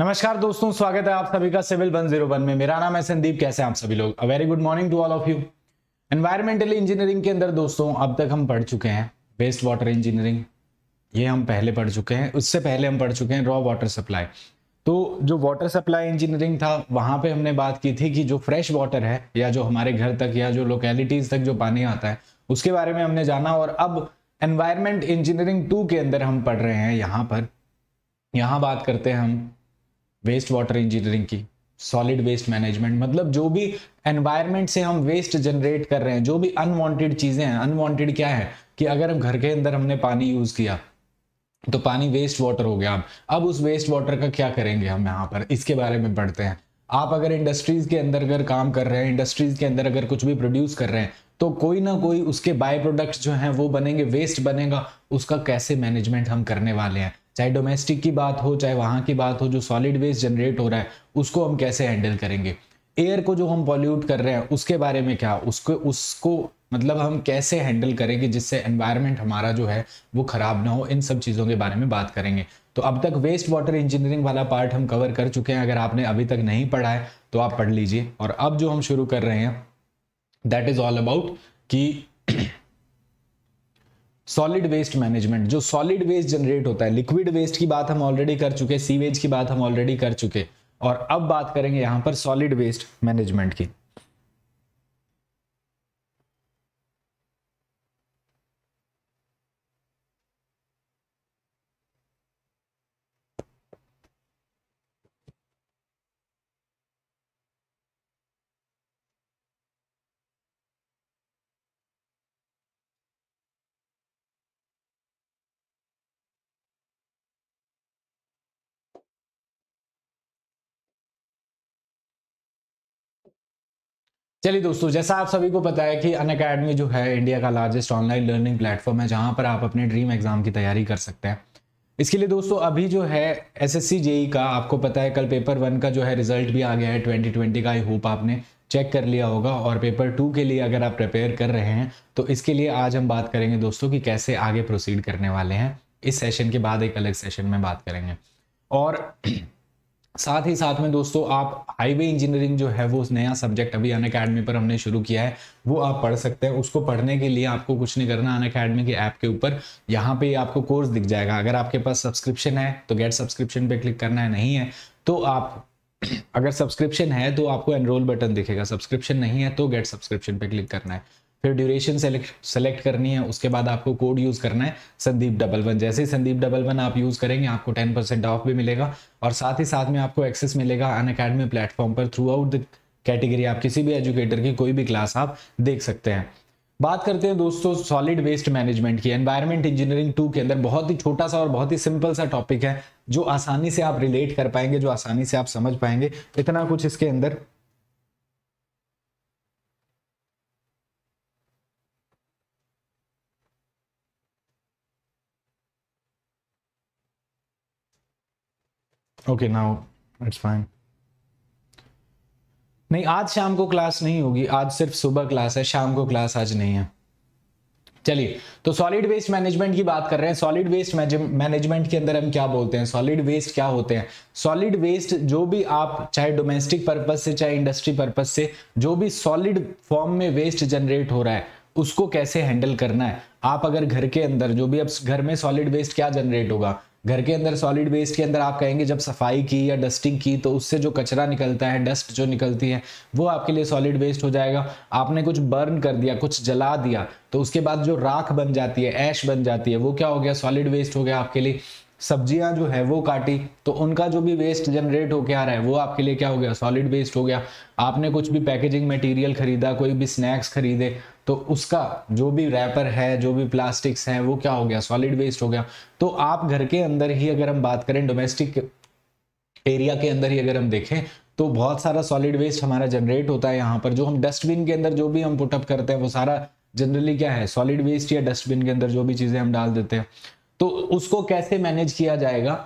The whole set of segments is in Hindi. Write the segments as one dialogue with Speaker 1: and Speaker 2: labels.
Speaker 1: नमस्कार दोस्तों स्वागत है आप सभी का सिविल वन जीरो वन में मेरा नाम है संदीप कैसे हैं आप सभी लोग a very good morning to all of you environmental engineering के अंदर दोस्तों अब तक हम पढ़ चुके हैं वेस्ट वाटर इंजीनियरिंग ये हम पहले पढ़ चुके हैं उससे पहले हम पढ़ चुके हैं रॉ वाटर सप्लाई तो जो वाटर सप्लाई इंजीनियरिंग था वहां पर हमने बात की थी कि जो फ्रेश वाटर है या जो हमारे घर तक या जो लोकेलिटीज तक जो पानी आता है उसके बारे में हमने जाना और अब एनवायरमेंट इंजीनियरिंग टू के अंदर हम पढ़ रहे हैं यहाँ पर यहाँ बात करते हैं हम वेस्ट वाटर इंजीनियरिंग की सॉलिड वेस्ट मैनेजमेंट मतलब जो भी एनवायरनमेंट से हम वेस्ट जनरेट कर रहे हैं जो भी अनवांटेड चीज़ें हैं अनवांटेड क्या है कि अगर हम घर के अंदर हमने पानी यूज़ किया तो पानी वेस्ट वाटर हो गया अब उस वेस्ट वाटर का क्या करेंगे हम यहाँ पर इसके बारे में पढ़ते हैं आप अगर इंडस्ट्रीज के अंदर अगर काम कर रहे हैं इंडस्ट्रीज के अंदर अगर कुछ भी प्रोड्यूस कर रहे हैं तो कोई ना कोई उसके बाय प्रोडक्ट्स जो हैं वो बनेंगे वेस्ट बनेगा उसका कैसे मैनेजमेंट हम करने वाले हैं चाहे डोमेस्टिक की बात हो चाहे वहाँ की बात हो जो सॉलिड वेस्ट जनरेट हो रहा है उसको हम कैसे हैंडल करेंगे एयर को जो हम पॉल्यूट कर रहे हैं उसके बारे में क्या उसको उसको मतलब हम कैसे हैंडल करेंगे जिससे एनवायरनमेंट हमारा जो है वो ख़राब ना हो इन सब चीज़ों के बारे में बात करेंगे तो अब तक वेस्ट वाटर इंजीनियरिंग वाला पार्ट हम कवर कर चुके हैं अगर आपने अभी तक नहीं पढ़ा है तो आप पढ़ लीजिए और अब जो हम शुरू कर रहे हैं दैट इज़ ऑल अबाउट कि सॉलिड वेस्ट मैनेजमेंट जो सॉलिड वेस्ट जनरेट होता है लिक्विड वेस्ट की बात हम ऑलरेडी कर चुके सीवेज की बात हम ऑलरेडी कर चुके और अब बात करेंगे यहां पर सॉलिड वेस्ट मैनेजमेंट की चलिए दोस्तों जैसा आप सभी को पता है कि अन अकेडमी जो है इंडिया का लार्जेस्ट ऑनलाइन लर्निंग प्लेटफॉर्म है जहां पर आप अपने ड्रीम एग्जाम की तैयारी कर सकते हैं इसके लिए दोस्तों अभी जो है एस एस जेई का आपको पता है कल पेपर वन का जो है रिजल्ट भी आ गया है ट्वेंटी का आई होप आपने चेक कर लिया होगा और पेपर टू के लिए अगर आप प्रिपेयर कर रहे हैं तो इसके लिए आज हम बात करेंगे दोस्तों कि कैसे आगे प्रोसीड करने वाले हैं इस सेशन के बाद एक अलग सेशन में बात करेंगे और साथ ही साथ में दोस्तों आप हाईवे इंजीनियरिंग जो है वो नया सब्जेक्ट अभी अन अकेडमी पर हमने शुरू किया है वो आप पढ़ सकते हैं उसको पढ़ने के लिए आपको कुछ नहीं करना अन अकेडमी के ऐप के ऊपर यहाँ पे आपको कोर्स दिख जाएगा अगर आपके पास सब्सक्रिप्शन है तो गेट सब्सक्रिप्शन पे क्लिक करना है नहीं है तो आप अगर सब्सक्रिप्शन है तो आपको एनरोल बटन दिखेगा सब्सक्रिप्शन नहीं है तो गेट सब्सक्रिप्शन पे क्लिक करना है फिर ड्यूरेशन सेलेक्ट करनी है उसके बाद आपको कोड यूज़ करना है संदीप डबल वन जैसे ही संदीप डबल वन आप यूज़ करेंगे आपको टेन परसेंट ऑफ भी मिलेगा और साथ ही साथ में आपको एक्सेस मिलेगा अन अकेडमी प्लेटफॉर्म पर थ्रू आउट द कैटेगरी आप किसी भी एजुकेटर की कोई भी क्लास आप देख सकते हैं बात करते हैं दोस्तों सॉलिड वेस्ट मैनेजमेंट की एनवायरमेंट इंजीनियरिंग टू के अंदर बहुत ही छोटा सा और बहुत ही सिंपल सा टॉपिक है जो आसानी से आप रिलेट कर पाएंगे जो आसानी से आप समझ पाएंगे इतना कुछ इसके अंदर ओके नाउ इट्स फाइन नहीं आज शाम को क्लास नहीं होगी आज सिर्फ सुबह क्लास है शाम को क्लास आज नहीं है चलिए तो सॉलिड वेस्ट मैनेजमेंट की बात कर रहे हैं सॉलिड वेस्ट मैनेजमेंट के अंदर हम क्या बोलते हैं सॉलिड वेस्ट क्या होते हैं सॉलिड वेस्ट जो भी आप चाहे डोमेस्टिक पर्पज से चाहे इंडस्ट्री पर्पज से जो भी सॉलिड फॉर्म में वेस्ट जनरेट हो रहा है उसको कैसे हैंडल करना है आप अगर घर के अंदर जो भी अब घर में सॉलिड वेस्ट क्या जनरेट होगा घर के अंदर सॉलिड वेस्ट के अंदर आप कहेंगे जब सफाई की या डस्टिंग की तो उससे जो कचरा निकलता है डस्ट जो निकलती है वो आपके लिए सॉलिड वेस्ट हो जाएगा आपने कुछ बर्न कर दिया कुछ जला दिया तो उसके बाद जो राख बन जाती है ऐश बन जाती है वो क्या हो गया सॉलिड वेस्ट हो गया आपके लिए सब्जियां जो है वो काटी तो उनका जो भी वेस्ट जनरेट होके आ रहा है वो आपके लिए क्या हो गया सॉलिड वेस्ट हो गया आपने कुछ भी पैकेजिंग मटेरियल खरीदा कोई भी स्नैक्स खरीदे तो उसका जो भी रैपर है जो भी प्लास्टिक्स हैं वो क्या हो गया सॉलिड वेस्ट हो गया तो आप घर के अंदर ही अगर हम बात करें डोमेस्टिक एरिया के अंदर ही अगर हम देखें तो बहुत सारा सॉलिड वेस्ट हमारा जनरेट होता है यहाँ पर जो हम डस्टबिन के अंदर जो भी हम पुटअप करते हैं वो सारा जनरली क्या है सॉलिड वेस्ट या डस्टबिन के अंदर जो भी चीज़ें हम डाल देते हैं तो उसको कैसे मैनेज किया जाएगा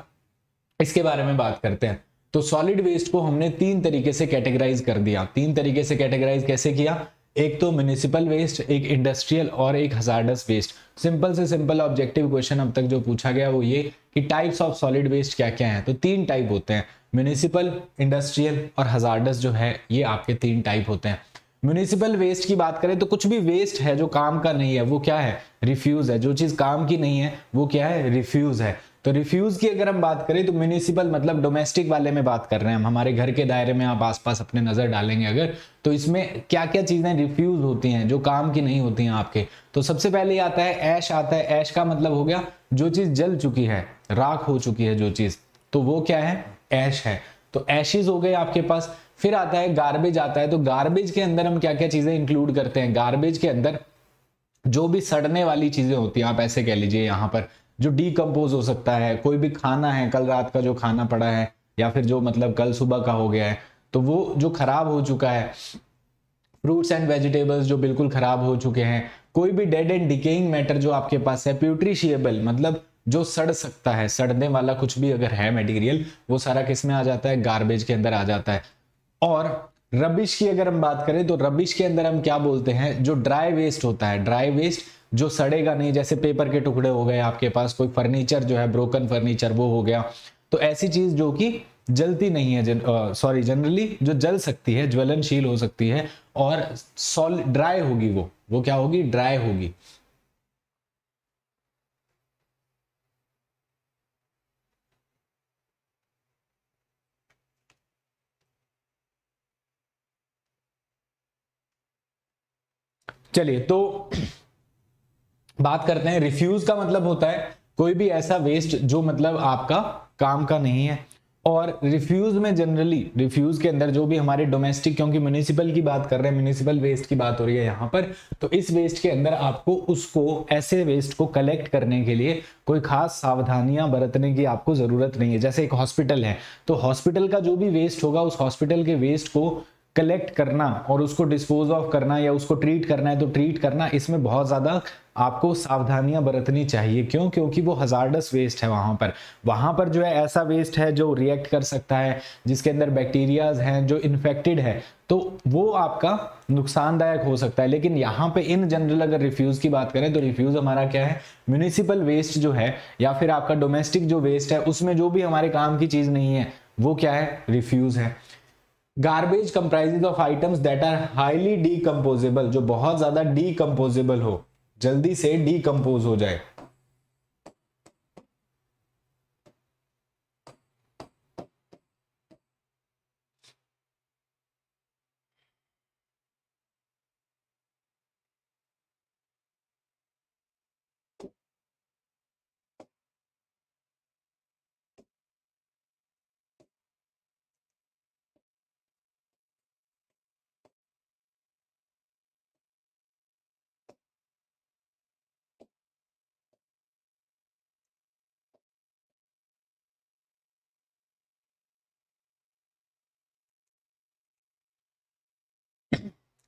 Speaker 1: इसके बारे में बात करते हैं तो सॉलिड वेस्ट को हमने तीन तरीके से कैटेगराइज कर दिया तीन तरीके से कैटेगराइज कैसे किया एक तो म्यूनिसिपल वेस्ट एक इंडस्ट्रियल और एक हजारडस वेस्ट सिंपल से सिंपल ऑब्जेक्टिव क्वेश्चन अब तक जो पूछा गया वो ये कि टाइप्स ऑफ सॉलिड वेस्ट क्या क्या हैं तो तीन टाइप होते हैं म्यूनिसिपल इंडस्ट्रियल और हजारडस जो है ये आपके तीन टाइप होते हैं म्यूनिसिपल वेस्ट की बात करें तो कुछ भी वेस्ट है जो काम का नहीं है वो क्या है रिफ्यूज है जो चीज काम की नहीं है वो क्या है रिफ्यूज है तो रिफ्यूज की अगर हम बात करें तो म्यूनिसिपल मतलब डोमेस्टिक वाले में बात कर रहे हैं हम हमारे घर के दायरे में आप आसपास अपने नजर डालेंगे अगर तो इसमें क्या क्या चीजें रिफ्यूज होती हैं जो काम की नहीं होती हैं आपके तो सबसे पहले आता है ऐश आता है ऐश का मतलब हो गया जो चीज जल चुकी है राख हो चुकी है जो चीज तो वो क्या है ऐश है तो ऐशिज हो गए आपके पास फिर आता है गार्बेज आता है तो गार्बेज के अंदर हम क्या क्या चीजें इंक्लूड करते हैं गार्बेज के अंदर जो भी सड़ने वाली चीजें होती हैं आप ऐसे कह लीजिए यहाँ पर जो डीकम्पोज हो सकता है कोई भी खाना है कल रात का जो खाना पड़ा है या फिर जो मतलब कल सुबह का हो गया है तो वो जो खराब हो चुका है फ्रूट्स एंड वेजिटेबल्स जो बिल्कुल खराब हो चुके हैं कोई भी डेड एंड डिकेइंग मैटर जो आपके पास है प्यूट्रीशियबल मतलब जो सड़ सकता है सड़ने वाला कुछ भी अगर है मटेरियल वो सारा किस में आ जाता है गार्बेज के अंदर आ जाता है और रबिश की अगर हम बात करें तो रबिश के अंदर हम क्या बोलते हैं जो ड्राई वेस्ट होता है ड्राई वेस्ट जो सड़ेगा नहीं जैसे पेपर के टुकड़े हो गए आपके पास कोई फर्नीचर जो है ब्रोकन फर्नीचर वो हो गया तो ऐसी चीज जो कि जलती नहीं है सॉरी जनरली जो जल सकती है ज्वलनशील हो सकती है और सॉल ड्राई होगी वो वो क्या होगी ड्राई होगी चलिए तो बात करते हैं रिफ्यूज का मतलब होता है कोई भी ऐसा वेस्ट जो मतलब आपका काम का नहीं है और रिफ्यूज में जनरली रिफ्यूज के अंदर जो भी हमारे डोमेस्टिक क्योंकि म्यूनिसिपल की बात कर रहे हैं म्यूनिसिपल वेस्ट की बात हो रही है यहाँ पर तो इस वेस्ट के अंदर आपको उसको ऐसे वेस्ट को कलेक्ट करने के लिए कोई खास सावधानियां बरतने की आपको जरूरत नहीं है जैसे एक हॉस्पिटल है तो हॉस्पिटल का जो भी वेस्ट होगा उस हॉस्पिटल के वेस्ट को कलेक्ट करना और उसको डिस्पोज ऑफ करना या उसको ट्रीट करना है तो ट्रीट करना इसमें बहुत ज़्यादा आपको सावधानियां बरतनी चाहिए क्यों क्योंकि वो हजारडस वेस्ट है वहाँ पर वहाँ पर जो है ऐसा वेस्ट है जो रिएक्ट कर सकता है जिसके अंदर बैक्टीरियाज हैं जो इन्फेक्टेड है तो वो आपका नुकसानदायक हो सकता है लेकिन यहाँ पे इन जनरल अगर रिफ्यूज़ की बात करें तो रिफ्यूज़ हमारा क्या है म्यूनिसिपल वेस्ट जो है या फिर आपका डोमेस्टिक जो वेस्ट है उसमें जो भी हमारे काम की चीज़ नहीं है वो क्या है रिफ्यूज़ है garbage comprising of items that are highly decomposable जो बहुत ज्यादा डीकम्पोजेबल हो जल्दी से डीकम्पोज हो जाए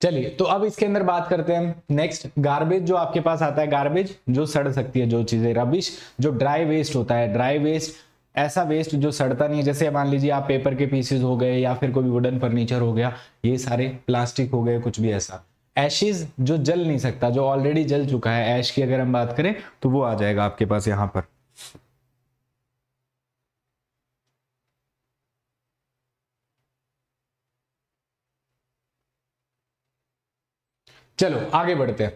Speaker 1: चलिए तो अब इसके अंदर बात करते हैं नेक्स्ट गार्बेज जो आपके पास आता है गार्बेज जो सड़ सकती है जो चीजें रबिश जो ड्राई वेस्ट होता है ड्राई वेस्ट ऐसा वेस्ट जो सड़ता नहीं है जैसे मान लीजिए आप पेपर के पीसेज हो गए या फिर कोई वुडन फर्नीचर हो गया ये सारे प्लास्टिक हो गए कुछ भी ऐसा एशिज जो जल नहीं सकता जो ऑलरेडी जल चुका है ऐश की अगर हम बात करें तो वो आ जाएगा आपके पास यहाँ पर चलो आगे बढ़ते हैं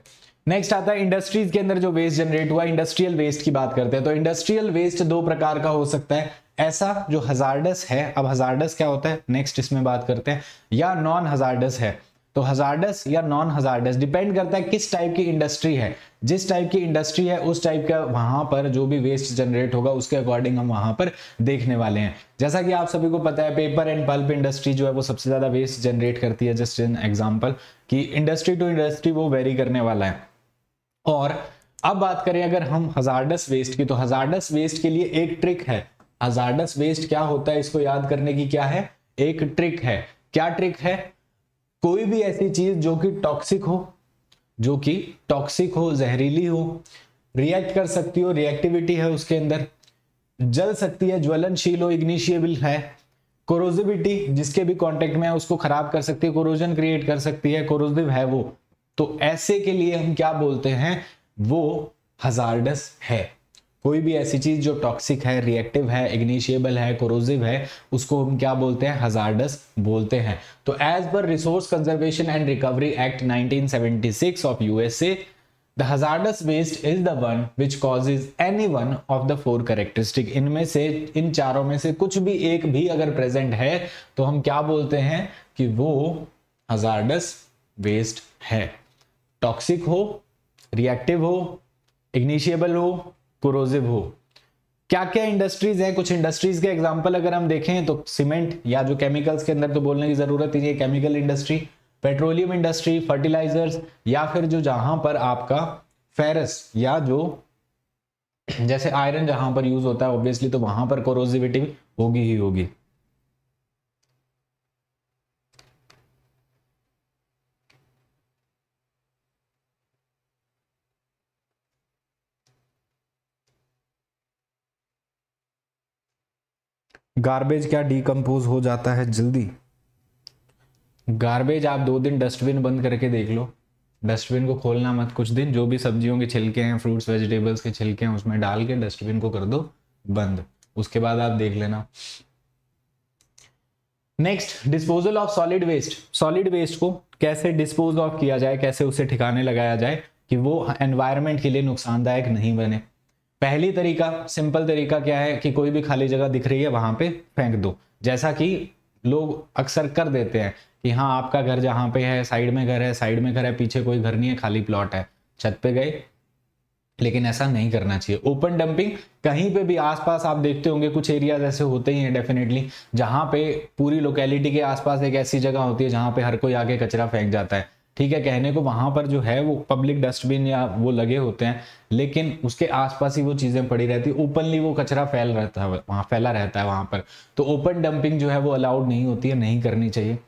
Speaker 1: नेक्स्ट आता है इंडस्ट्रीज के अंदर जो वेस्ट जनरेट हुआ इंडस्ट्रियल वेस्ट की बात करते हैं तो इंडस्ट्रियल वेस्ट दो प्रकार का हो सकता है ऐसा जो हजारडस है अब हजारडस क्या होता है नेक्स्ट इसमें बात करते हैं या नॉन हजार्डस है तो हजारडस या नॉन हजार्डस डिपेंड करता है किस टाइप की इंडस्ट्री है जिस टाइप की इंडस्ट्री है उस टाइप का वहां पर जो भी वेस्ट जनरेट होगा उसके अकॉर्डिंग हम वहां पर देखने वाले हैं जैसा कि आप सभी को पता है पेपर एंड पल्प इंडस्ट्री जो है वो सबसे ज्यादा वेस्ट जनरेट करती है जस्ट इन एग्जाम्पल की इंडस्ट्री टू इंडस्ट्री वो वेरी करने वाला है और अब बात करें अगर हम हजारडस वेस्ट की तो हजार्डस वेस्ट के लिए एक ट्रिक है हजार्डस वेस्ट क्या होता है इसको याद करने की क्या है एक ट्रिक है क्या ट्रिक है कोई भी ऐसी चीज जो कि टॉक्सिक हो जो कि टॉक्सिक हो जहरीली हो रिएक्ट कर सकती हो रिएक्टिविटी है उसके अंदर जल सकती है ज्वलनशील हो इग्निशियबल है कोरोजिविटी जिसके भी कांटेक्ट में है उसको खराब कर सकती है कोरोजन क्रिएट कर सकती है कोरोजिव है वो तो ऐसे के लिए हम क्या बोलते हैं वो हजारडस है कोई भी ऐसी चीज जो टॉक्सिक है रिएक्टिव है इग्निशियबल है कोरोजिव है उसको हम क्या बोलते हैं हजारडस बोलते हैं तो as per resource conservation and recovery act 1976 of USA the hazardous waste is the one which causes any one of the four characteristic इनमें से इन चारों में से कुछ भी एक भी अगर प्रेजेंट है तो हम क्या बोलते हैं कि वो हजारडस वेस्ट है टॉक्सिक हो रिएक्टिव हो इग्निशियबल हो कुरोजिव हो क्या क्या इंडस्ट्रीज हैं कुछ इंडस्ट्रीज के एग्जाम्पल अगर हम देखें तो सीमेंट या जो केमिकल्स के अंदर तो बोलने की जरूरत ही है chemical industry petroleum industry fertilizers या फिर जो जहां पर आपका फेरस या जो जैसे आयरन जहां पर यूज होता है ऑब्वियसली तो वहां पर कोरोजिविटी होगी ही होगी गार्बेज क्या डीकम्पोज हो जाता है जल्दी गार्बेज आप दो दिन डस्टबिन बंद करके देख लो डस्टबिन को खोलना मत कुछ दिन जो भी सब्जियों के छिलके हैं फ्रूट्स वेजिटेबल्स के छिलके हैं उसमें डाल के डस्टबिन को कर दो बंद उसके बाद आप देख लेना next disposal of solid waste solid waste को कैसे डिस्पोज ऑफ किया जाए कैसे उसे ठिकाने लगाया जाए कि वो एनवायरमेंट के लिए नुकसानदायक नहीं बने पहली तरीका सिंपल तरीका क्या है कि कोई भी खाली जगह दिख रही है वहां पे फेंक दो जैसा कि लोग अक्सर कर देते हैं कि हाँ आपका घर जहां पे है साइड में घर है साइड में घर है पीछे कोई घर नहीं है खाली प्लॉट है छत पे गए लेकिन ऐसा नहीं करना चाहिए ओपन डंपिंग कहीं पे भी आसपास आप देखते होंगे कुछ एरियाज ऐसे होते ही हैं डेफिनेटली जहां पे पूरी लोकेलिटी के आसपास एक ऐसी जगह होती है जहां पे हर कोई आके कचरा फेंक जाता है ठीक है कहने को वहां पर जो है वो पब्लिक डस्टबिन या वो लगे होते हैं लेकिन उसके आसपास ही वो चीजें पड़ी रहती है ओपनली वो कचरा फैल रहता है वहां फैला रहता है वहां पर तो ओपन डंपिंग जो है वो अलाउड नहीं होती है नहीं करनी चाहिए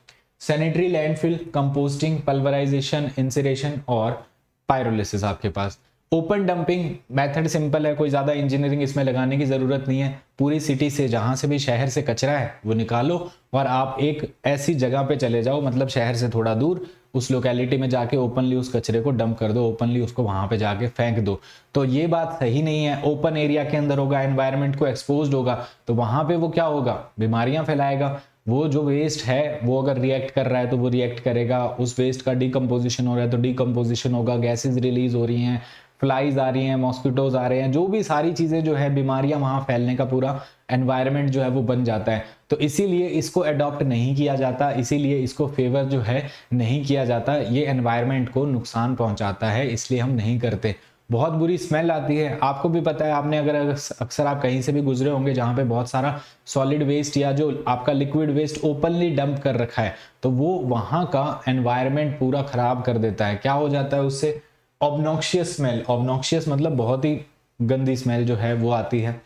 Speaker 1: sanitary landfill composting pulverisation incineration और पायरोलिसिस आपके पास ओपन डंपिंग मेथड सिंपल है कोई ज़्यादा इंजीनियरिंग इसमें लगाने की ज़रूरत नहीं है पूरी सिटी से जहां से भी शहर से कचरा है वो निकालो और आप एक ऐसी जगह पे चले जाओ मतलब शहर से थोड़ा दूर उस लोकेलिटी में जाके ओपनली उस कचरे को डंप कर दो ओपनली उसको वहां पे जाके फेंक दो तो ये बात सही नहीं है ओपन एरिया के अंदर होगा एनवायरमेंट को एक्सपोज होगा तो वहां पे वो क्या होगा बीमारियां फैलाएगा वो जो वेस्ट है वो अगर रिएक्ट कर रहा है तो वो रिएक्ट करेगा उस वेस्ट का डिकम्पोजिशन हो रहा है तो डिकम्पोजिशन होगा गैसेज रिलीज हो रही हैं फ्लाइज आ रही हैं मॉस्किटोज आ रहे हैं जो भी सारी चीज़ें जो है बीमारियां वहाँ फैलने का पूरा एनवायरमेंट जो है वो बन जाता है तो इसीलिए इसको अडॉप्ट नहीं किया जाता इसीलिए इसको फेवर जो है नहीं किया जाता ये एनवायरमेंट को नुकसान पहुंचाता है इसलिए हम नहीं करते बहुत बुरी स्मेल आती है आपको भी पता है आपने अगर अक्सर आप कहीं से भी गुजरे होंगे जहाँ पे बहुत सारा सॉलिड वेस्ट या जो आपका लिक्विड वेस्ट ओपनली डंप कर रखा है तो वो वहाँ का एनवायरमेंट पूरा ख़राब कर देता है क्या हो जाता है उससे ऑबनॉक्शियस स्मेल ऑबनॉक्शियस मतलब बहुत ही गंदी स्मेल जो है वो आती है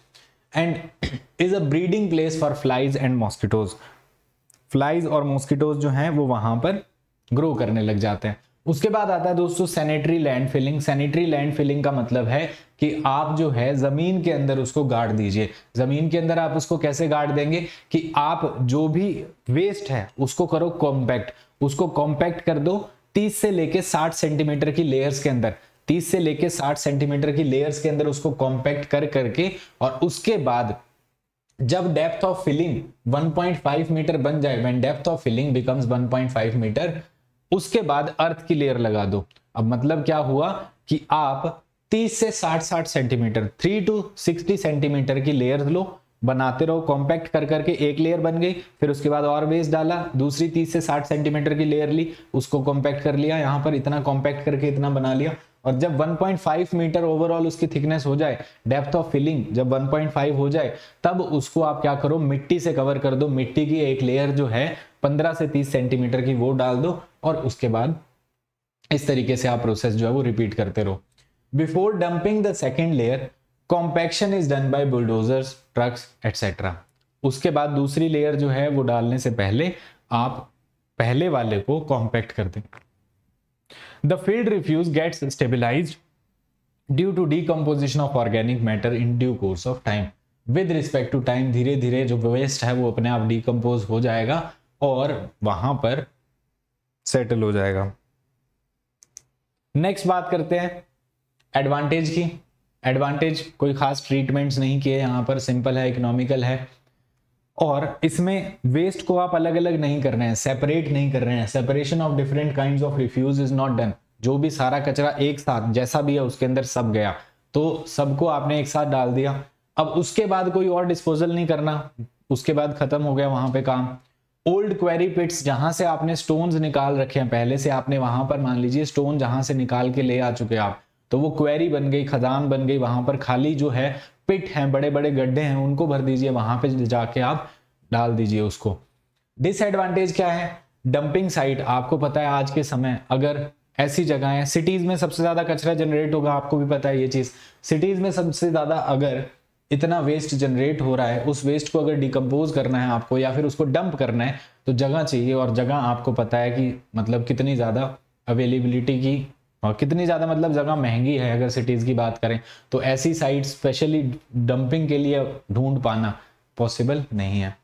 Speaker 1: and is a breeding place for flies and mosquitoes flies और मॉस्किटोज जो हैं वो वहां पर ग्रो करने लग जाते हैं उसके बाद आता है दोस्तों sanitary land filling sanitary land filling का मतलब है कि आप जो है जमीन के अंदर उसको गाड़ दीजिए जमीन के अंदर आप उसको कैसे गाड़ देंगे कि आप जो भी वेस्ट है उसको करो कॉम्पैक्ट उसको कॉम्पैक्ट कर दो 30 से लेके 60 सेंटीमीटर की लेयर्स के अंदर 30 से लेके 60 सेंटीमीटर की लेयर्स के अंदर उसको कॉम्पैक्ट कर करके और उसके बाद जब डेप्थ ऑफ फिलिंग 1.5 मीटर बन जाए when depth of filling becomes 1.5 metre उसके बाद अर्थ की लेयर लगा दो अब मतलब क्या हुआ कि आप 30 से 60 60 सेंटीमीटर 3 टू 60 सेंटीमीटर की लेयर लो बनाते रहो कॉम्पैक्ट कर करके एक लेयर बन गई फिर उसके बाद और बेस डाला दूसरी तीस से साठ सेंटीमीटर की लेयर ली उसको कॉम्पैक्ट कर लिया यहाँ पर इतना कॉम्पैक्ट करके इतना बना लिया और जब 1.5 मीटर ओवरऑल उसकी थिकनेस हो जाए डेप्थ ऑफ फिलिंग जब 1.5 हो जाए तब उसको आप क्या करो मिट्टी से कवर कर दो मिट्टी की एक लेयर जो है 15 से 30 सेंटीमीटर की वो डाल दो और उसके बाद इस तरीके से आप प्रोसेस जो है वो रिपीट करते रहो before dumping the second layer compaction is done by bulldozers trucks etcetera उसके बाद दूसरी लेयर जो है वो डालने से पहले आप पहले वाले को कॉम्पैक्ट कर दें the field refuse gets stabilise due to decomposition of organic matter in due course of time with respect to time धीरे धीरे जो वेस्ट है वो अपने आप डीकम्पोज हो जाएगा और वहां पर सेटल हो जाएगा नेक्स्ट बात करते हैं एडवांटेज की एडवांटेज कोई खास ट्रीटमेंट्स नहीं किए यहाँ पर सिंपल है इकोनॉमिकल है और इसमें वेस्ट को आप अलग अलग नहीं कर रहे हैं सेपरेट नहीं कर रहे हैं separation of different kind of refuse is not done जो भी सारा कचरा एक साथ जैसा भी है उसके अंदर सब गया तो सबको आपने एक साथ डाल दिया अब उसके बाद कोई और डिस्पोजल नहीं करना उसके बाद खत्म हो गया वहां पे काम ओल्ड क्वेरी पिट्स जहां से आपने स्टोन्स निकाल रखे हैं पहले से आपने वहां पर मान लीजिए स्टोन जहां से निकाल के ले आ चुके आप तो वो क्वेरी बन गई खदान बन गई वहां पर खाली जो है पिट है बड़े बड़े गड्ढे हैं उनको भर दीजिए वहां पर जाके आप डाल दीजिए उसको डिसएडवांटेज क्या है डंपिंग साइट आपको पता है आज के समय अगर ऐसी जगहें सिटीज में सबसे ज्यादा कचरा जनरेट होगा आपको भी पता है ये चीज सिटीज में सबसे ज्यादा अगर इतना वेस्ट जनरेट हो रहा है उस वेस्ट को अगर डिकम्पोज करना है आपको या फिर उसको डंप करना है तो जगह चाहिए और जगह आपको पता है कि मतलब कितनी ज़्यादा अवेलेबिलिटी की और हाँ, कितनी ज़्यादा मतलब जगह महंगी है अगर सिटीज़ की बात करें तो ऐसी साइट स्पेशली डंपिंग के लिए ढूंढ पाना पॉसिबल नहीं है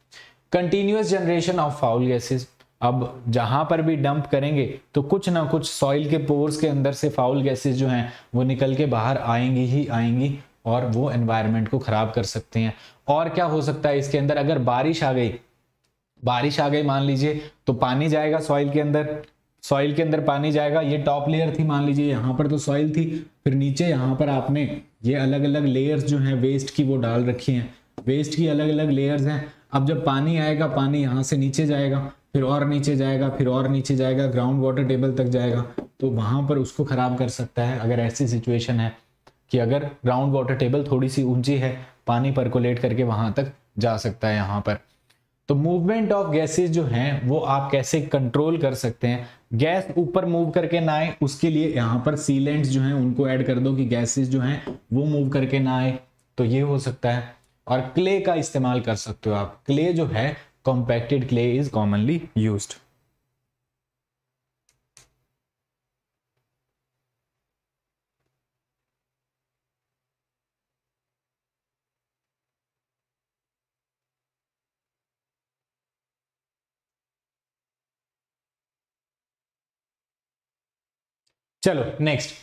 Speaker 1: continuous generation of foul gases अब जहां पर भी डंप करेंगे तो कुछ ना कुछ सॉइल के पोर्स के अंदर से फाउल गैसेस जो हैं वो निकल के बाहर आएंगी ही आएंगी और वो एनवायरमेंट को खराब कर सकते हैं और क्या हो सकता है इसके अंदर अगर बारिश आ गई बारिश आ गई मान लीजिए तो पानी जाएगा सॉइल के अंदर सॉइल के अंदर पानी जाएगा ये टॉप लेयर थी मान लीजिए यहाँ पर तो सॉइल थी फिर नीचे यहाँ पर आपने ये अलग अलग लेयर्स जो हैं वेस्ट की वो डाल रखी हैं वेस्ट की अलग अलग लेयर्स हैं अब जब पानी आएगा पानी यहाँ से नीचे जाएगा फिर और नीचे जाएगा फिर और नीचे जाएगा ग्राउंड वाटर टेबल तक जाएगा तो वहाँ पर उसको ख़राब कर सकता है अगर ऐसी सिचुएशन है कि अगर ग्राउंड वाटर टेबल थोड़ी सी ऊंची है पानी परकोलेट करके वहाँ तक जा सकता है यहाँ पर तो मूवमेंट ऑफ गैसेज जो हैं वो आप कैसे कंट्रोल कर सकते हैं गैस ऊपर मूव करके ना आए उसके लिए यहाँ पर सीलेंट्स जो हैं उनको ऐड कर दो कि गैसेस जो हैं वो मूव करके ना आए तो ये हो सकता है और क्ले का इस्तेमाल कर सकते हो आप क्ले जो है compacted clay is commonly used चलो नेक्स्ट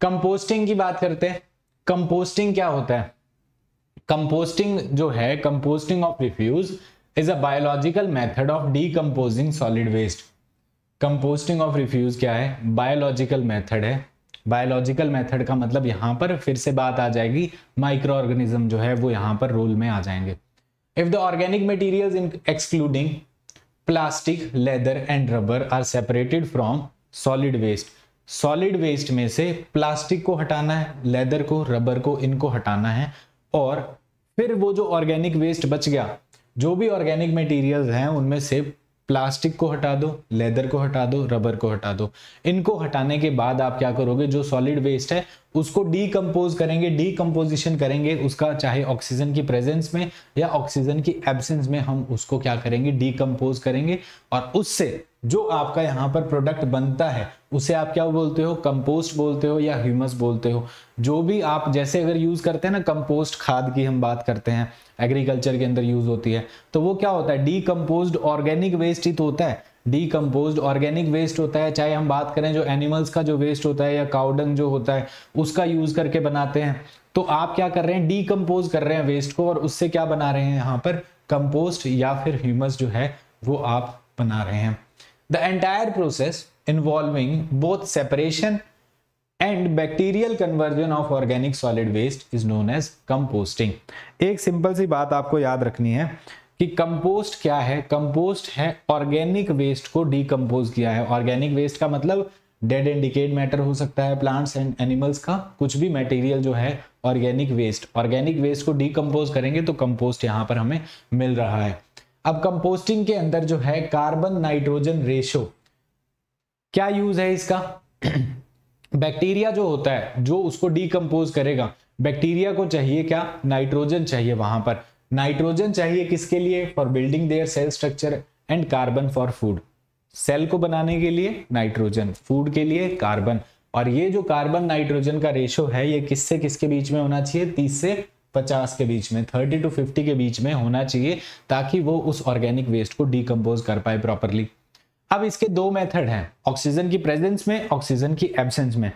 Speaker 1: कंपोस्टिंग की बात करते हैं कंपोस्टिंग क्या होता है कंपोस्टिंग जो है composting of refuse is a biological method of decomposing solid waste composting of refuse क्या है बायोलॉजिकल मेथड है बायोलॉजिकल मेथड का मतलब यहां पर फिर से बात आ जाएगी माइक्रो ऑर्गेनिज्म जो है वो यहां पर रोल में आ जाएंगे if the organic material excluding plastic leather and rubber are separated from solid waste solid waste में से प्लास्टिक को हटाना है लेदर को रबर को इनको हटाना है और फिर वो जो ऑर्गेनिक वेस्ट बच गया जो भी ऑर्गेनिक मटेरियल्स हैं उनमें से प्लास्टिक को हटा दो लेदर को हटा दो रबर को हटा दो इनको हटाने के बाद आप क्या करोगे जो सॉलिड वेस्ट है उसको डीकम्पोज करेंगे डीकम्पोजिशन करेंगे उसका चाहे ऑक्सीजन की प्रेजेंस में या ऑक्सीजन की एब्सेंस में हम उसको क्या करेंगे डीकम्पोज करेंगे और उससे जो आपका यहाँ पर प्रोडक्ट बनता है उसे आप क्या बोलते हो कंपोस्ट बोलते हो या ह्यूमस बोलते हो जो भी आप जैसे अगर यूज़ करते हैं ना कंपोस्ट खाद की हम बात करते हैं एग्रीकल्चर के अंदर यूज़ होती है तो वो क्या होता है डीकम्पोज ऑर्गेनिक वेस्ट ही तो होता है डीकम्पोज ऑर्गेनिक वेस्ट होता है चाहे हम बात करें जो एनिमल्स का जो वेस्ट होता है या काउडंग जो होता है उसका यूज़ करके बनाते हैं तो आप क्या कर रहे हैं डीकम्पोज कर रहे हैं वेस्ट को और उससे क्या बना रहे हैं यहाँ पर कंपोस्ट या फिर ह्यूमस जो है वो आप बना रहे हैं the entire process involving both separation and bacterial conversion of organic solid waste is known as composting एक सिंपल सी बात आपको याद रखनी है कि कंपोस्ट क्या है कंपोस्ट है ऑर्गेनिक वेस्ट को डीकम्पोज किया है ऑर्गेनिक वेस्ट का मतलब डेड एंड डिकेड मैटर हो सकता है प्लांट्स एंड एनिमल्स का कुछ भी मटेरियल जो है ऑर्गेनिक वेस्ट ऑर्गेनिक वेस्ट को डीकम्पोज करेंगे तो कंपोस्ट यहां पर हमें मिल रहा है अब कंपोस्टिंग के अंदर जो है कार्बन नाइट्रोजन रेशो क्या यूज है इसका बैक्टीरिया जो होता है जो उसको डीकम्पोज करेगा बैक्टीरिया को चाहिए क्या नाइट्रोजन चाहिए वहां पर नाइट्रोजन चाहिए किसके लिए for building their cell structure and carbon for food cell को बनाने के लिए नाइट्रोजन फूड के लिए कार्बन और ये जो कार्बन नाइट्रोजन का रेशो है ये किससे किसके बीच में होना चाहिए तीस से पचास के बीच में थर्टी टू फिफ्टी के बीच में होना चाहिए ताकि वो उस ऑर्गेनिक वेस्ट को डिकम्पोज कर पाए प्रॉपरली अब इसके दो मेथड हैं ऑक्सीजन की प्रेजेंस में ऑक्सीजन की एब्सेंस में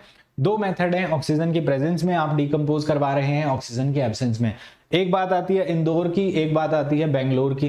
Speaker 1: दो मेथड हैं ऑक्सीजन की प्रेजेंस में आप डीकम्पोज करवा रहे हैं ऑक्सीजन की एब्सेंस में एक बात आती है इंदौर की एक बात आती है बेंगलोर की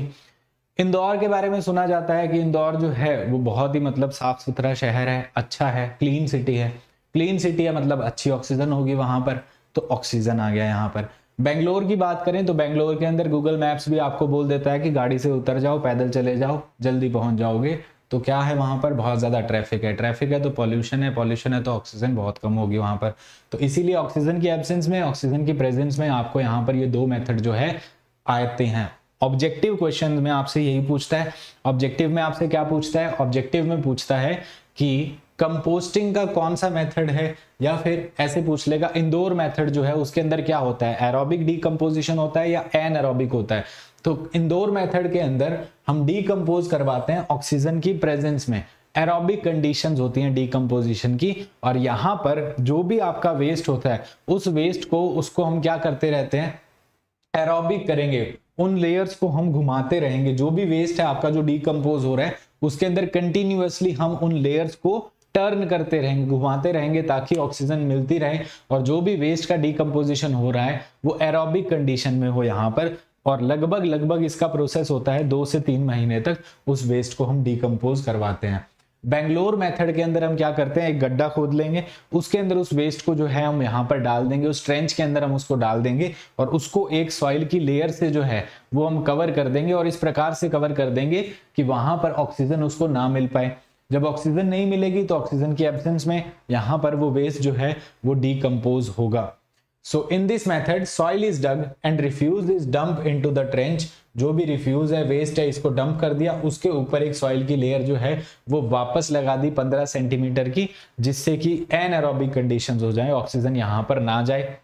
Speaker 1: इंदौर के बारे में सुना जाता है कि इंदौर जो है वो बहुत ही मतलब साफ सुथरा शहर है अच्छा है क्लीन सिटी है क्लीन सिटी है मतलब अच्छी ऑक्सीजन होगी वहां पर तो ऑक्सीजन आ गया यहाँ पर बेंगलोर की बात करें तो बेंगलोर के अंदर गूगल मैप्स भी आपको बोल देता है कि गाड़ी से उतर जाओ पैदल चले जाओ जल्दी पहुंच जाओगे तो क्या है वहाँ पर बहुत ज़्यादा ट्रैफिक है ट्रैफिक है तो पॉल्यूशन है पॉल्यूशन है तो ऑक्सीजन बहुत कम होगी वहाँ पर तो इसीलिए ऑक्सीजन की एबसेंस में ऑक्सीजन की प्रेजेंस में आपको यहाँ पर ये दो मेथड जो है आते हैं ऑब्जेक्टिव क्वेश्चन में आपसे यही पूछता है ऑब्जेक्टिव में आपसे क्या पूछता है ऑब्जेक्टिव में पूछता है कि कंपोस्टिंग का कौन सा मेथड है या फिर ऐसे पूछ लेगा इंदौर मेथड जो है उसके अंदर क्या होता है एरोबिक डीकम्पोजिशन होता है या एन होता है तो इंदौर मेथड के अंदर हम डीकम्पोज करवाते हैं ऑक्सीजन की प्रेजेंस में एरोबिक कंडीशंस होती हैं डीकम्पोजिशन की और यहाँ पर जो भी आपका वेस्ट होता है उस वेस्ट को उसको हम क्या करते रहते हैं एरोबिक करेंगे उन लेयर्स को हम घुमाते रहेंगे जो भी वेस्ट है आपका जो डीकम्पोज हो रहा है उसके अंदर कंटिन्यूसली हम उन लेयर्स को टर्न करते रहेंगे घुमाते रहेंगे ताकि ऑक्सीजन मिलती रहे और जो भी वेस्ट का डीकम्पोजिशन हो रहा है वो एरोबिक कंडीशन में हो यहाँ पर और लगभग लगभग इसका प्रोसेस होता है दो से तीन महीने तक उस वेस्ट को हम डिकम्पोज करवाते हैं बेंगलोर मेथड के अंदर हम क्या करते हैं एक गड्ढा खोद लेंगे उसके अंदर उस वेस्ट को जो है हम यहाँ पर डाल देंगे उस ट्रेंच के अंदर हम उसको डाल देंगे और उसको एक सॉइल की लेयर से जो है वो हम कवर कर देंगे और इस प्रकार से कवर कर देंगे कि वहां पर ऑक्सीजन उसको ना मिल पाए जब ऑक्सीजन नहीं मिलेगी तो ऑक्सीजन की एबसेंस में यहाँ पर वो वेस्ट जो है वो डिकम्पोज होगा in this method soil is dug and refuse is is into the trench जो भी रिफ्यूज है वेस्ट है इसको डंप कर दिया उसके ऊपर एक सॉइल की लेयर जो है वो वापस लगा दी 15 सेंटीमीटर की जिससे कि एन एरोबिक कंडीशन हो जाए ऑक्सीजन यहां पर ना जाए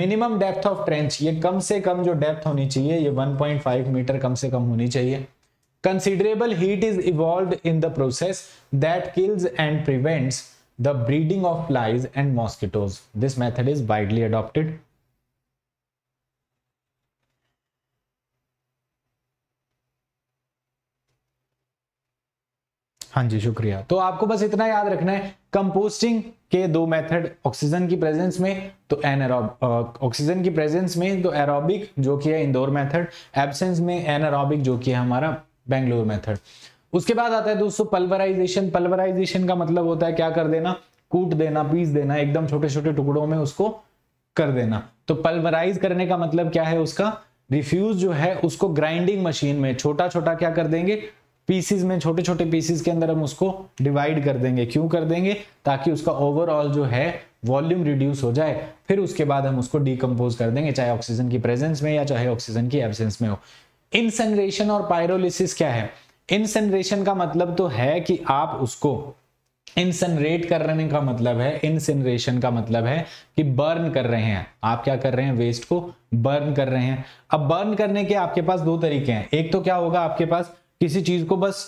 Speaker 1: मिनिमम डेप्थ ऑफ ट्रेंच ये कम से कम जो डेप्थ होनी चाहिए ये 1.5 मीटर कम से कम होनी चाहिए considerable heat is evolve in the process that kills and prevents the breeding of flies and mosquitoes. This method is widely adopted. हाँ जी शुक्रिया तो आपको बस इतना याद रखना है कंपोस्टिंग के दो मेथड ऑक्सीजन की प्रेजेंस में तो एनएरोब ऑक्सीजन की प्रेजेंस में तो एरोबिक जो कि है इंदौर मेथड एब्सेंस में एनरोबिक जो कि है हमारा बेंगलोर मेथड उसके बाद आता है दोस्तों पल्वराइजेशन पल्वराइजेशन का मतलब होता है क्या कर देना कूट देना पीस देना एकदम छोटे छोटे टुकड़ों में उसको कर देना तो पल्वराइज करने का मतलब क्या है उसका रिफ्यूज जो है उसको ग्राइंडिंग मशीन में छोटा छोटा क्या कर देंगे पीसीज में छोटे छोटे पीसीज के अंदर हम उसको डिवाइड कर देंगे क्यों कर देंगे ताकि उसका ओवरऑल जो है वॉल्यूम रिड्यूस हो जाए फिर उसके बाद हम उसको डिकम्पोज कर देंगे चाहे ऑक्सीजन की प्रेजेंस में या चाहे ऑक्सीजन की एबसेंस में हो इनसनरेशन और पायरोलिसिस क्या है इंसनरेशन का मतलब तो है कि आप उसको इंसनरेट करने का मतलब है इंसनरेशन का मतलब है कि बर्न कर रहे हैं आप क्या कर रहे हैं वेस्ट को बर्न कर रहे हैं अब बर्न करने के आपके पास दो तरीके हैं एक तो क्या होगा आपके पास किसी चीज को बस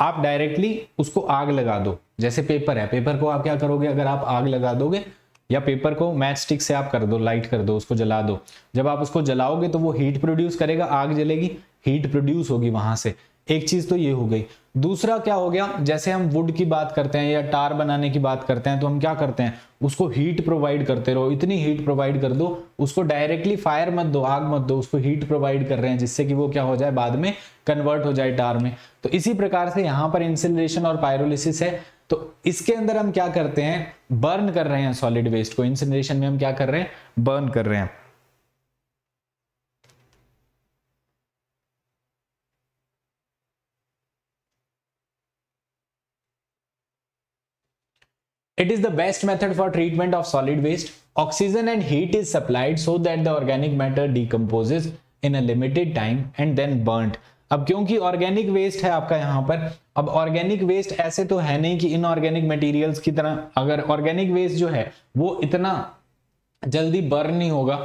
Speaker 1: आप डायरेक्टली उसको आग लगा दो जैसे पेपर है पेपर को आप क्या करोगे अगर आप आग लगा दोगे या पेपर को मैच स्टिक से आप कर दो लाइट कर दो उसको जला दो जब आप उसको जलाओगे तो वो हीट प्रोड्यूस करेगा आग जलेगी हीट प्रोड्यूस होगी वहां से एक चीज तो ये हो गई दूसरा क्या हो गया जैसे हम वुड की बात करते हैं या टार बनाने की बात करते हैं तो हम क्या करते हैं उसको हीट प्रोवाइड करते रहो इतनी हीट प्रोवाइड कर दो उसको डायरेक्टली फायर मत दो आग मत दो उसको हीट प्रोवाइड कर रहे हैं जिससे कि वो क्या हो जाए बाद में कन्वर्ट हो जाए टार में तो इसी प्रकार से यहां पर इंसिनरेशन और पायरोलिसिस है तो इसके अंदर हम क्या करते हैं बर्न कर रहे हैं सॉलिड वेस्ट को इंसिनरेशन में हम क्या कर रहे हैं बर्न कर रहे हैं It is the best method for treatment of solid waste. Oxygen and heat is supplied so that the organic matter decomposes in a limited time and then burnt. अब क्योंकि ऑर्गेनिक वेस्ट है आपका यहाँ पर अब ऑर्गेनिक वेस्ट ऐसे तो है नहीं कि इनऑर्गेनिक मटेरियल्स की तरह अगर ऑर्गेनिक वेस्ट जो है वो इतना जल्दी बर्न नहीं होगा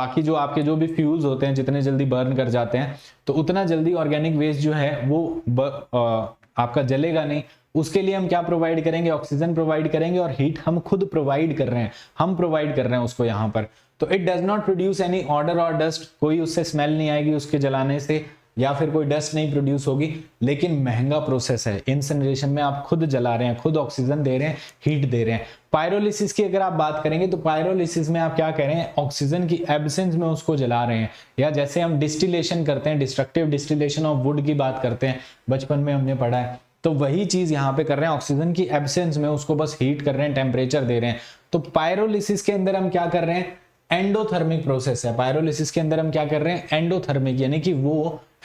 Speaker 1: बाकी जो आपके जो भी फ्यूल्स होते हैं जितने जल्दी बर्न कर जाते हैं तो उतना जल्दी ऑर्गेनिक वेस्ट जो है वो ब, आ, आपका जलेगा नहीं उसके लिए हम क्या प्रोवाइड करेंगे ऑक्सीजन प्रोवाइड करेंगे और हीट हम खुद प्रोवाइड कर रहे हैं हम प्रोवाइड कर रहे हैं उसको यहाँ पर तो it does not produce any odour और डस्ट कोई उससे स्मेल नहीं आएगी उसके जलाने से या फिर कोई डस्ट नहीं प्रोड्यूस होगी लेकिन महंगा प्रोसेस है इंसनरेशन में आप खुद जला रहे हैं खुद ऑक्सीजन दे रहे हैं हीट दे रहे हैं पायरोलिसिस की अगर आप बात करेंगे तो पायरोलिसिस में आप क्या कह रहे हैं ऑक्सीजन की एबसेंस में उसको जला रहे हैं या जैसे हम डिस्टिलेशन करते हैं डिस्ट्रक्टिव डिस्टिलेशन ऑफ वुड की बात करते हैं बचपन में हमने पढ़ा है तो वही चीज़ यहां पे कर रहे हैं ऑक्सीजन की एबसेंस में उसको बस हीट कर रहे हैं टेम्परेचर दे रहे हैं तो पायरोलिसिस के अंदर हम क्या कर रहे हैं एंडोथर्मिक प्रोसेस है पायरोलिसिस के अंदर हम क्या कर रहे हैं एंडोथर्मिक यानी कि वो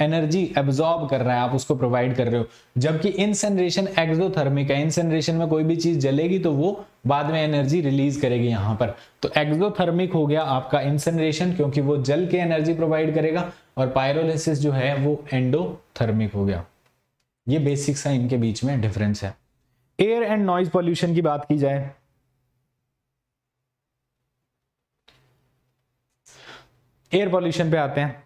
Speaker 1: एनर्जी एब्जॉर्ब कर रहा है आप उसको प्रोवाइड कर रहे हो जबकि इनसेनरेशन एक्सोथर्मिक है इनसेनरेशन में कोई भी चीज जलेगी तो वो बाद में एनर्जी रिलीज करेगी यहां पर तो एक्सोथर्मिक हो गया आपका इनसेनरेशन क्योंकि वो जल के एनर्जी प्रोवाइड करेगा और पायरोलिसिस जो है वो एंडोथर्मिक हो गया ये बेसिक्स है इनके बीच में डिफरेंस है एयर एंड नॉइज पॉल्यूशन की बात की जाए एयर पॉल्यूशन पे आते हैं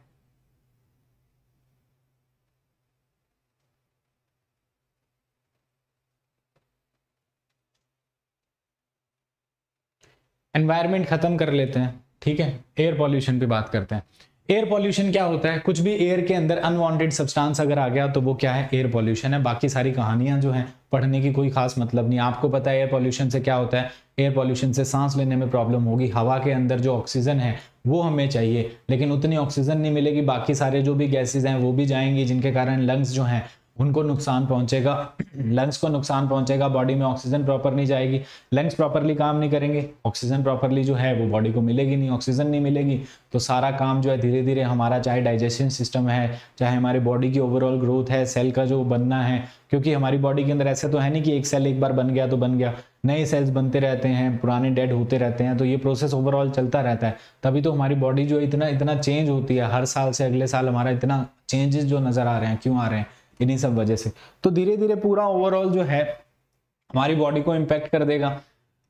Speaker 1: एनवायरमेंट खत्म कर लेते हैं ठीक है एयर पॉल्यूशन पे बात करते हैं एयर पॉल्यूशन क्या होता है कुछ भी एयर के अंदर अनवांटेड सब्सटेंस अगर आ गया तो वो क्या है एयर पॉल्यूशन है बाकी सारी कहानियां जो हैं पढ़ने की कोई खास मतलब नहीं आपको पता है एयर पॉल्यूशन से क्या होता है एयर पॉल्यूशन से सांस लेने में प्रॉब्लम होगी हवा के अंदर जो ऑक्सीजन है वो हमें चाहिए लेकिन उतनी ऑक्सीजन नहीं मिलेगी बाकी सारे जो भी गैसेज हैं वो भी जाएंगी जिनके कारण लंग्स जो हैं उनको नुकसान पहुंचेगा लंग्स को नुकसान पहुंचेगा बॉडी में ऑक्सीजन प्रॉपर नहीं जाएगी लंग्स प्रॉपरली काम नहीं करेंगे ऑक्सीजन प्रॉपरली जो है वो बॉडी को मिलेगी नहीं ऑक्सीजन नहीं मिलेगी तो सारा काम जो है धीरे धीरे हमारा चाहे डाइजेशन सिस्टम है चाहे हमारी बॉडी की ओवरऑल ग्रोथ है सेल का जो बनना है क्योंकि हमारी बॉडी के अंदर ऐसे तो है नहीं कि एक सेल एक बार बन गया तो बन गया नए सेल्स बनते रहते हैं पुराने डेड होते रहते हैं तो ये प्रोसेस ओवरऑल चलता रहता है तभी तो हमारी बॉडी जो इतना इतना चेंज होती है हर साल से अगले साल हमारा इतना चेंजेस जो नज़र आ रहे हैं क्यों आ रहे हैं इन्हीं सब वजह से तो धीरे धीरे पूरा ओवरऑल जो है हमारी बॉडी को इम्पैक्ट कर देगा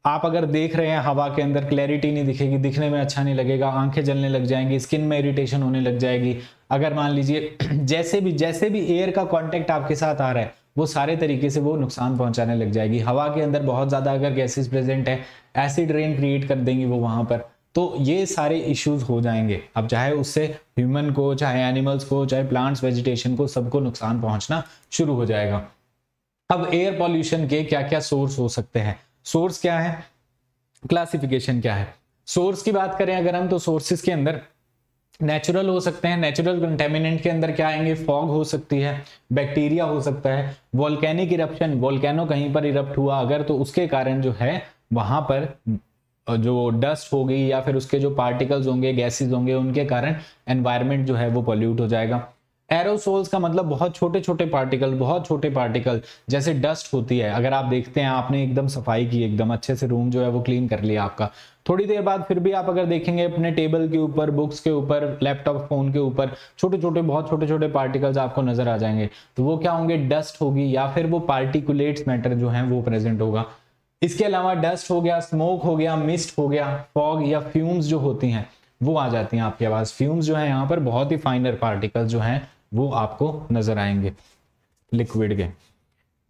Speaker 1: आप अगर देख रहे हैं हवा के अंदर क्लैरिटी नहीं दिखेगी दिखने में अच्छा नहीं लगेगा आंखें जलने लग जाएंगी स्किन में इरिटेशन होने लग जाएगी अगर मान लीजिए जैसे भी जैसे भी एयर का कांटेक्ट आपके साथ आ रहा है वो सारे तरीके से वो नुकसान पहुंचाने लग जाएगी हवा के अंदर बहुत ज़्यादा अगर गैसेज प्रेजेंट है एसिड रेन क्रिएट कर देंगी वो वहां पर तो ये सारे इश्यूज हो जाएंगे अब चाहे उससे ह्यूमन को चाहे एनिमल्स को चाहे प्लांट्स वेजिटेशन को सबको नुकसान पहुंचना शुरू हो जाएगा अब एयर पॉल्यूशन के क्या क्या सोर्स हो सकते हैं सोर्स क्या है क्लासिफिकेशन क्या है सोर्स की बात करें अगर हम तो सोर्सेस के अंदर नेचुरल हो सकते हैं नेचुरल कंटेमिनेंट के अंदर क्या आएंगे फॉग हो सकती है बैक्टीरिया हो सकता है वॉल्केनिक इरप्शन वॉल्केनो कहीं पर इरप्ट हुआ अगर तो उसके कारण जो है वहां पर जो डस्ट होगी या फिर उसके जो पार्टिकल्स होंगे गैसेज होंगे उनके कारण एनवायरमेंट जो है वो पॉल्यूट हो जाएगा एरोसोल्स का मतलब बहुत छोटे छोटे पार्टिकल बहुत छोटे पार्टिकल जैसे डस्ट होती है अगर आप देखते हैं आपने एकदम सफाई की एकदम अच्छे से रूम जो है वो क्लीन कर लिया आपका थोड़ी देर बाद फिर भी आप अगर देखेंगे अपने टेबल के ऊपर बुक्स के ऊपर लैपटॉप फोन के ऊपर छोटे छोटे बहुत छोटे छोटे पार्टिकल्स आपको नजर आ जाएंगे तो वो क्या होंगे डस्ट होगी या फिर वो पार्टिकुलेट्स मैटर जो है वो प्रेजेंट होगा इसके अलावा डस्ट हो गया स्मोक हो गया मिस्ट हो गया फॉग या फ्यूम्स जो होती हैं वो आ जाती हैं आपके पास फ्यूम्स जो है यहाँ पर बहुत ही फाइनर पार्टिकल जो हैं वो आपको नजर आएंगे लिक्विड के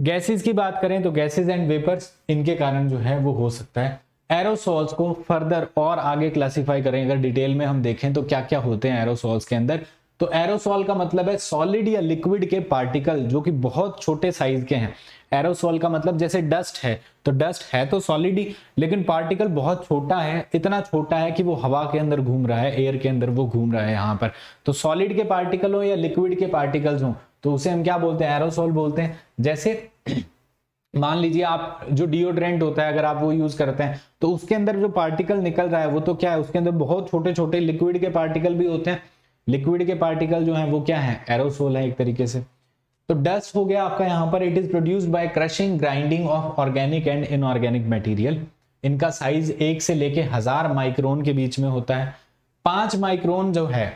Speaker 1: गैसेस की बात करें तो गैसेस एंड वेपर्स इनके कारण जो है वो हो सकता है एरोसॉल्स को फर्दर और आगे क्लासिफाई करें अगर डिटेल में हम देखें तो क्या क्या होते हैं एरोसॉल्स के अंदर तो एरोसोल का मतलब है सॉलिड या लिक्विड के पार्टिकल जो कि बहुत छोटे साइज के हैं एरोसॉल का मतलब जैसे डस्ट है तो डस्ट है तो सॉलिड ही लेकिन पार्टिकल बहुत छोटा है इतना छोटा है कि वो हवा के अंदर घूम रहा है एयर के अंदर वो घूम रहा है यहाँ पर तो सॉलिड के पार्टिकल हो या लिक्विड के पार्टिकल्स हो तो उसे हम क्या बोलते हैं एरोसॉल बोलते हैं जैसे मान लीजिए आप जो डिओड्रेंट होता है अगर आप वो यूज करते हैं तो उसके अंदर जो पार्टिकल निकल रहा है वो तो क्या है उसके अंदर बहुत छोटे छोटे लिक्विड के पार्टिकल भी होते हैं लिक्विड के पार्टिकल जो हैं वो क्या है एरोसोल है एक तरीके से तो डस्ट हो गया आपका यहाँ पर it is produced by crushing grinding of organic and inorganic material इनका साइज एक से लेके हजार माइक्रोन के बीच में होता है पांच माइक्रोन जो है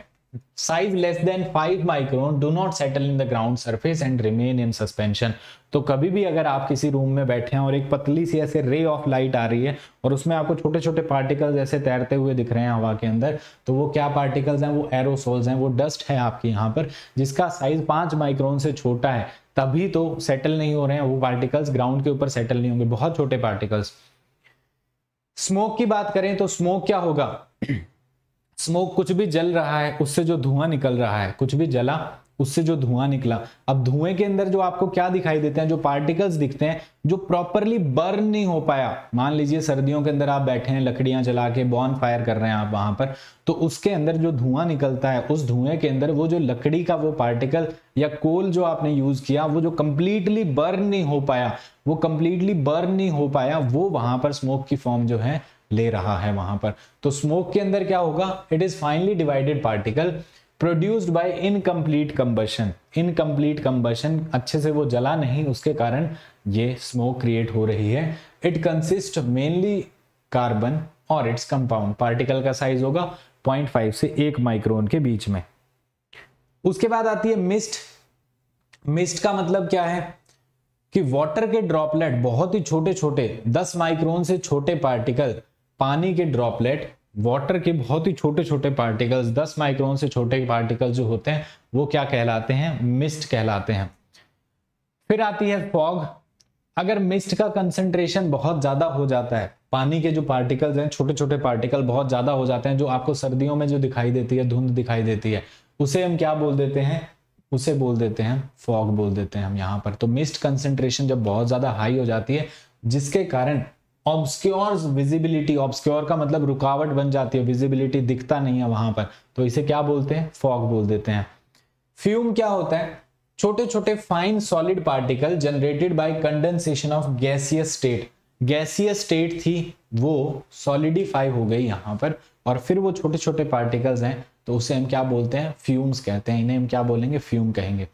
Speaker 1: size less than five micron do not settle in the ground surface and remain in suspension तो कभी भी अगर आप किसी रूम में बैठे हैं और एक पतली सी ऐसे रे ऑफ लाइट आ रही है और उसमें आपको छोटे छोटे पार्टिकल्स ऐसे तैरते हुए दिख रहे हैं हवा के अंदर तो वो क्या पार्टिकल्स हैं वो एरोसोल्स हैं वो डस्ट है आपके यहाँ पर जिसका साइज पांच माइक्रोन से छोटा है तभी तो सेटल नहीं हो रहे हैं वो पार्टिकल्स ग्राउंड के ऊपर सेटल नहीं होंगे बहुत छोटे पार्टिकल्स स्मोक की बात करें तो स्मोक क्या होगा स्मोक कुछ भी जल रहा है उससे जो धुआं निकल रहा है कुछ भी जला उससे जो धुआं निकला अब धुएं के अंदर जो आपको क्या दिखाई देते हैं जो पार्टिकल्स दिखते हैं जो प्रॉपरली बर्न नहीं हो पाया मान लीजिए सर्दियों के अंदर आप बैठे हैं लकड़ियां जला के बॉन फायर कर रहे हैं आप वहां पर तो उसके अंदर जो धुआं निकलता है उस धुएं के अंदर वो जो लकड़ी का वो पार्टिकल या कोल जो आपने यूज किया वो जो कंप्लीटली बर्न नहीं हो पाया वो कंप्लीटली बर्न नहीं हो पाया वो वहां पर स्मोक की फॉर्म जो है ले रहा है वहां पर तो स्मोक के अंदर क्या होगा it is finely divided particle produced by incomplete combustion incomplete combustion अच्छे से वो जला नहीं उसके कारण ये स्मोक क्रिएट हो रही है इट कंसिस्ट मेनली कार्बन और इट्स कंपाउंड पार्टिकल का साइज होगा 0.5 से 1 माइक्रोन के बीच में उसके बाद आती है मिस्ट मिस्ट का मतलब क्या है कि वाटर के ड्रॉपलेट बहुत ही छोटे छोटे 10 माइक्रोन से छोटे पार्टिकल पानी के ड्रॉपलेट वाटर के बहुत ही छोटे छोटे पार्टिकल्स 10 माइक्रोन से छोटे पार्टिकल जो होते हैं वो क्या कहलाते हैं मिस्ट कहलाते हैं फिर आती है फॉग अगर मिस्ट का कंसंट्रेशन बहुत ज्यादा हो जाता है पानी के जो पार्टिकल्स हैं छोटे छोटे पार्टिकल बहुत ज्यादा हो जाते हैं जो आपको सर्दियों में जो दिखाई देती है धुंध दिखाई देती है उसे हम क्या बोल देते हैं उसे बोल देते हैं फॉग बोल देते हैं हम यहाँ पर तो मिस्ट कंसेंट्रेशन जब बहुत ज्यादा हाई हो जाती है जिसके कारण ऑब्सक्योर विजिबिलिटी ऑब्सक्योर का मतलब रुकावट बन जाती है विजिबिलिटी दिखता नहीं है वहां पर तो इसे क्या बोलते हैं फॉग बोल देते हैं फ्यूम क्या होता है छोटे छोटे fine solid particle generated by condensation of gaseous state gaseous state थी वो सॉलिडिफाई हो गई यहां पर और फिर वो छोटे छोटे पार्टिकल्स हैं तो उसे हम क्या बोलते हैं फ्यूम्स कहते हैं इन्हें हम क्या बोलेंगे फ्यूम कहेंगे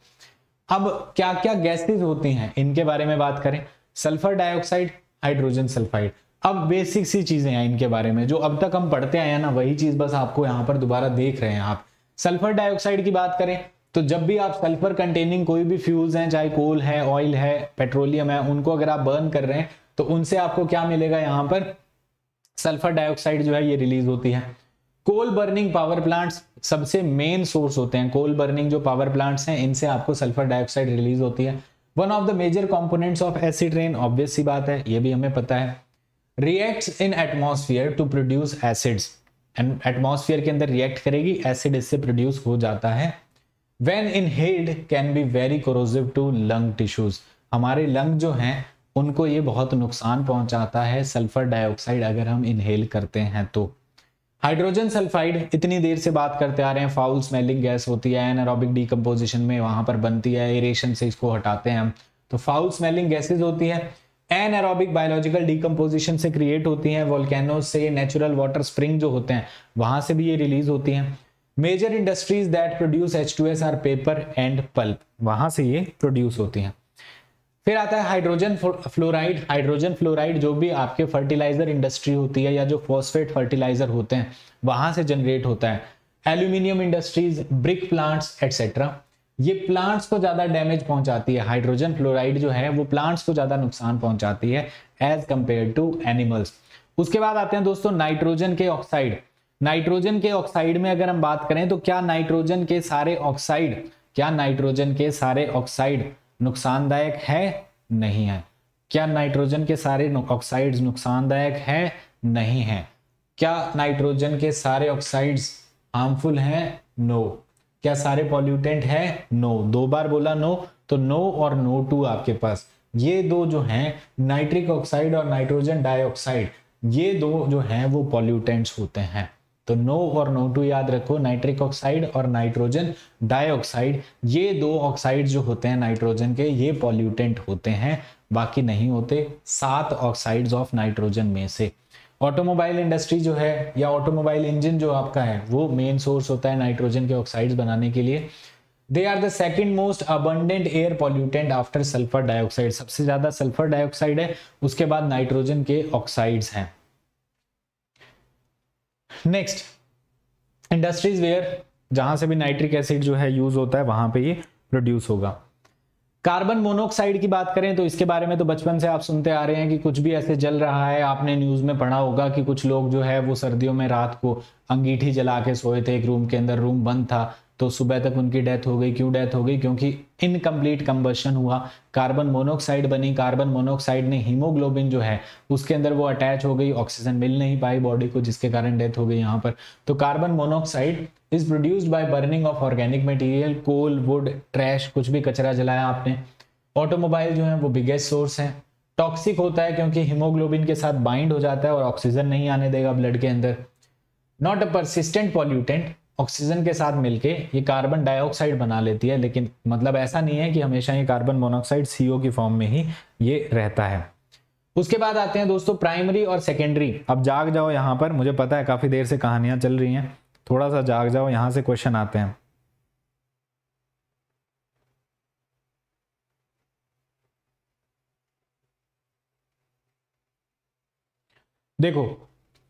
Speaker 1: अब क्या क्या गैसेज होती हैं इनके बारे में बात करें सल्फर डाइऑक्साइड हाइड्रोजन सल्फाइड अब बेसिक सी चीजें हैं इनके बारे में जो अब तक हम पढ़ते आए हैं ना वही चीज बस आपको यहाँ पर दोबारा देख रहे हैं आप सल्फर डाइऑक्साइड की बात करें तो जब भी आप सल्फर कंटेनिंग कोई भी फ्यूल्स हैं चाहे कोल है ऑयल है पेट्रोलियम है उनको अगर आप बर्न कर रहे हैं तो उनसे आपको क्या मिलेगा यहाँ पर सल्फर डाइऑक्साइड जो है ये रिलीज होती है कोल बर्निंग पावर प्लांट्स सबसे मेन सोर्स होते हैं कोल बर्निंग जो पावर प्लांट्स हैं इनसे आपको सल्फर डाइऑक्साइड रिलीज होती है one of the major components of acid rain obvious सी बात है ये भी हमें पता है reacts in atmosphere to produce acids and atmosphere के अंदर रिएक्ट करेगी एसिड इससे प्रोड्यूस हो जाता है when inhaled can be very corrosive to lung tissues हमारे लंग जो हैं उनको ये बहुत नुकसान पहुंचाता है सल्फर डाइऑक्साइड अगर हम इनहेल करते हैं तो हाइड्रोजन सल्फाइड इतनी देर से बात करते आ रहे हैं फाउल स्मेलिंग गैस होती है एनारोबिक डीकम्पोजिशन में वहां पर बनती है एरेशन से इसको हटाते हैं हम तो फाउल स्मेलिंग गैसेज होती है एरोबिक बायोलॉजिकल डीकम्पोजिशन से क्रिएट होती हैं वोल्केनो से नेचुरल वाटर स्प्रिंग जो होते हैं वहां से भी ये रिलीज होती है major industries that produce H two S are paper and pulp वहां से ये प्रोड्यूस होती हैं फिर आता है हाइड्रोजन फ्लोराइड हाइड्रोजन फ्लोराइड जो भी आपके फर्टिलाइजर इंडस्ट्री होती है या जो फॉस्फेट फर्टिलाइजर होते हैं वहां से जनरेट होता है aluminium industries brick plants etcetera ये प्लांट्स को ज्यादा डैमेज पहुंचाती है हाइड्रोजन फ्लोराइड जो है वो प्लांट्स को ज्यादा नुकसान पहुंचाती है एज कंपेयर टू एनिमल्स उसके बाद आते हैं दोस्तों नाइट्रोजन के ऑक्साइड नाइट्रोजन के ऑक्साइड में अगर हम बात करें तो क्या नाइट्रोजन के सारे ऑक्साइड क्या नाइट्रोजन के सारे ऑक्साइड नुकसानदायक है नहीं है क्या नाइट्रोजन के सारे ऑक्साइड्स नुकसानदायक है नहीं है क्या नाइट्रोजन के सारे ऑक्साइड्स हार्मफुल हैं नो क्या सारे पॉल्यूटेंट है नो दो बार बोला नो तो नो और नो टू आपके पास ये दो जो हैं नाइट्रिक ऑक्साइड और नाइट्रोजन डाइऑक्साइड ये दो जो हैं वो पॉल्यूटेंट्स होते हैं तो नो और नो टू याद रखो नाइट्रिक ऑक्साइड और नाइट्रोजन डाइऑक्साइड ये दो ऑक्साइड जो होते हैं नाइट्रोजन के ये पॉल्यूटेंट होते हैं बाकी नहीं होते सात ऑक्साइड्स ऑफ नाइट्रोजन में से ऑटोमोबाइल इंडस्ट्री जो है या ऑटोमोबाइल इंजन जो आपका है वो मेन सोर्स होता है नाइट्रोजन के ऑक्साइड्स बनाने के लिए they are the second most abundant air pollutant after sulphur dioxide सबसे ज्यादा सल्फर डाइऑक्साइड है उसके बाद नाइट्रोजन के ऑक्साइड्स हैं नेक्स्ट इंडस्ट्रीज वेयर जहां से भी नाइट्रिक एसिड जो है यूज होता है वहां पे ये प्रोड्यूस होगा कार्बन मोनोऑक्साइड की बात करें तो इसके बारे में तो बचपन से आप सुनते आ रहे हैं कि कुछ भी ऐसे जल रहा है आपने न्यूज में पढ़ा होगा कि कुछ लोग जो है वो सर्दियों में रात को अंगीठी जला के सोए थे एक रूम के अंदर रूम बंद था तो सुबह तक उनकी डेथ हो गई क्यों डेथ हो गई क्योंकि इनकम्प्लीट कंबर्शन हुआ कार्बन मोनोक्साइड बनी कार्बन मोनोक्साइड ने हीमोग्लोबिन जो है उसके अंदर वो अटैच हो गई ऑक्सीजन मिल नहीं पाई बॉडी को जिसके कारण डेथ हो गई यहाँ पर तो carbon monoxide is produced by burning of organic material coal wood trash कुछ भी कचरा जलाया आपने ऑटोमोबाइल जो है वो बिगेस्ट सोर्स है टॉक्सिक होता है क्योंकि हीमोग्लोबिन के साथ बाइंड हो जाता है और ऑक्सीजन नहीं आने देगा ब्लड के अंदर not a persistent pollutant oxygen के साथ मिलके ये कार्बन डाइऑक्साइड बना लेती है लेकिन मतलब ऐसा नहीं है कि हमेशा ये कार्बन मोनोऑक्साइड सीओ की फॉर्म में ही ये रहता है उसके बाद आते हैं दोस्तों प्राइमरी और सेकेंडरी अब जाग जाओ यहाँ पर मुझे पता है काफी देर से कहानियां चल रही हैं थोड़ा सा जाग जाओ यहाँ से क्वेश्चन आते हैं देखो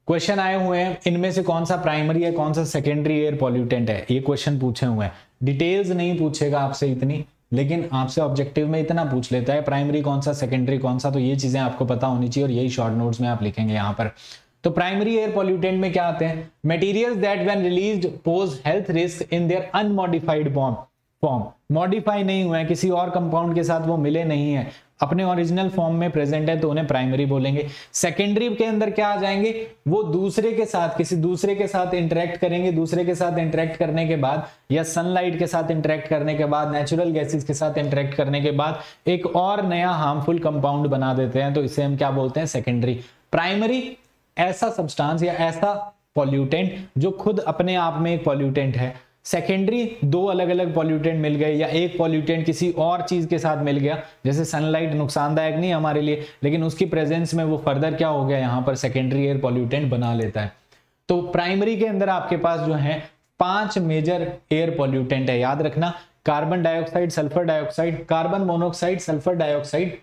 Speaker 1: क्वेश्चन आए हुए हैं इनमें से कौन सा प्राइमरी है कौन सा सेकेंडरी एयर पॉल्यूटेंट है ये क्वेश्चन पूछे हुए हैं डिटेल्स नहीं पूछेगा आपसे इतनी लेकिन आपसे ऑब्जेक्टिव में इतना पूछ लेता है प्राइमरी कौन सा सेकेंडरी कौन सा तो ये चीजें आपको पता होनी चाहिए और यही शॉर्ट नोट्स में आप लिखेंगे यहाँ पर तो प्राइमरी एयर पॉल्यूटेंट में क्या आते हैं material that when release pose health risk in their unmodified form form modify नहीं हुआ है किसी और कंपाउंड के साथ वो मिले नहीं है अपने ओरिजिनल फॉर्म में प्रेजेंट है तो उन्हें प्राइमरी बोलेंगे सेकेंडरी के अंदर क्या आ जाएंगे वो दूसरे के साथ किसी दूसरे के साथ इंटरेक्ट करेंगे दूसरे के साथ इंटरेक्ट करने के बाद या सनलाइट के साथ इंटरेक्ट करने के बाद नेचुरल गैसेस के साथ इंटरेक्ट करने के बाद एक और नया हार्मफुल कंपाउंड बना देते हैं तो इसे हम क्या बोलते हैं सेकेंडरी प्राइमरी ऐसा सब्सटांस या ऐसा पॉल्यूटेंट जो खुद अपने आप में एक पॉल्यूटेंट है सेकेंडरी दो अलग अलग पॉल्यूटेंट मिल गए या एक पॉल्यूटेंट किसी और चीज के साथ मिल गया जैसे सनलाइट नुकसानदायक नहीं हमारे लिए लेकिन उसकी प्रेजेंस में वो फर्दर क्या हो गया यहाँ पर सेकेंडरी एयर पॉल्यूटेंट बना लेता है तो प्राइमरी के अंदर आपके पास जो है पांच मेजर एयर पॉल्यूटेंट है याद रखना carbon dioxide sulphur dioxide carbon monoxide sulphur dioxide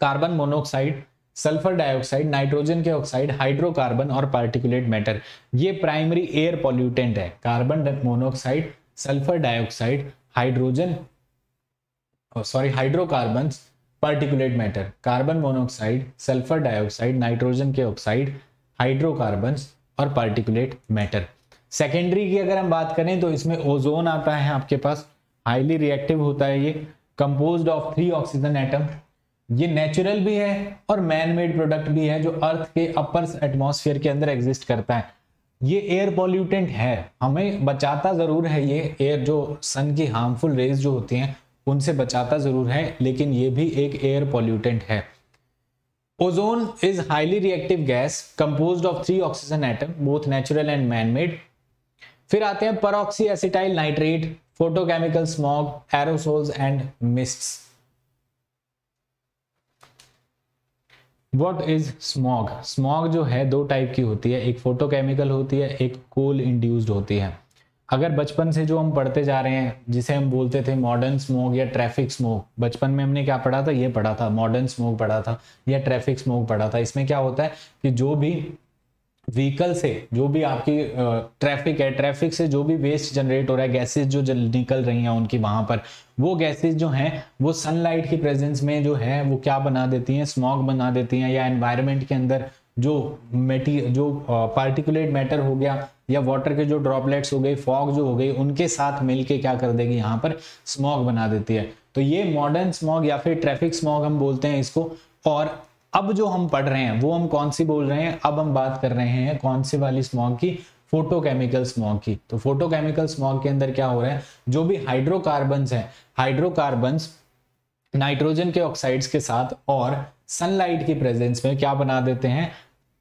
Speaker 1: carbon monoxide sulphur dioxide nitrogen के ऑक्साइड हाइड्रोकार्बन और पार्टिकुलेट मैटर ये प्राइमरी एयर पॉल्यूटेंट है carbon monoxide sulphur dioxide hydrogen sorry hydrocarbon particulate matter carbon monoxide sulphur dioxide nitrogen के ऑक्साइड हाइड्रोकार्बन और पार्टिकुलेट मैटर सेकेंडरी की अगर हम बात करें तो इसमें ओजोन आता है आपके पास हाईली रिएक्टिव होता है ये composed of three oxygen atom ये नेचुरल भी है और मैनमेड प्रोडक्ट भी है जो अर्थ के अपर एटमोसफियर के अंदर एग्जिस्ट करता है ये एयर पॉल्यूटेंट है हमें बचाता ज़रूर है ये एयर जो सन की हार्मफुल रेज जो होती हैं उनसे बचाता ज़रूर है लेकिन ये भी एक एयर पॉल्यूटेंट है ozone is highly reactive gas compose of three oxygen atom both natural and manmade फिर आते हैं peroxy acetyl nitrate photochemical smog aerosols and mists what is smog smog जो है दो टाइप की होती है एक फोटोकेमिकल होती है एक कोल इंड्यूस्ड होती है अगर बचपन से जो हम पढ़ते जा रहे हैं जिसे हम बोलते थे मॉडर्न स्मोक या ट्रैफिक स्मोक बचपन में हमने क्या पढ़ा था ये पढ़ा था मॉडर्न स्मोक पढ़ा था या ट्रैफिक स्मोक पढ़ा था इसमें क्या होता है कि जो भी व्हीकल से जो भी आपकी ट्रैफिक है ट्रैफिक से जो भी वेस्ट जनरेट हो रहा है गैसेज जो निकल रही हैं उनकी वहां पर वो गैसेज जो हैं वो सनलाइट की प्रेजेंस में जो है वो क्या बना देती हैं स्मॉग बना देती हैं या एनवायरमेंट के अंदर जो मेटी जो पार्टिकुलेट मैटर हो गया या वाटर के जो ड्रॉपलेट्स हो गई फॉग जो हो गई उनके साथ मिलके क्या कर देगी यहाँ पर स्मॉग बना देती है तो ये मॉडर्न स्मॉग या फिर ट्रैफिक स्मॉग हम बोलते हैं इसको और अब जो हम पढ़ रहे हैं वो हम कौन सी बोल रहे हैं अब हम बात कर रहे हैं कौन सी वाली स्मॉग की फोटोकेमिकल स्मॉग की तो फोटोकेमिकल स्मॉग के अंदर क्या हो रहा है जो भी हाइड्रोकार्बन है हाइड्रोकार्बन नाइट्रोजन के ऑक्साइड्स के साथ और सनलाइट की प्रेजेंस में क्या बना देते हैं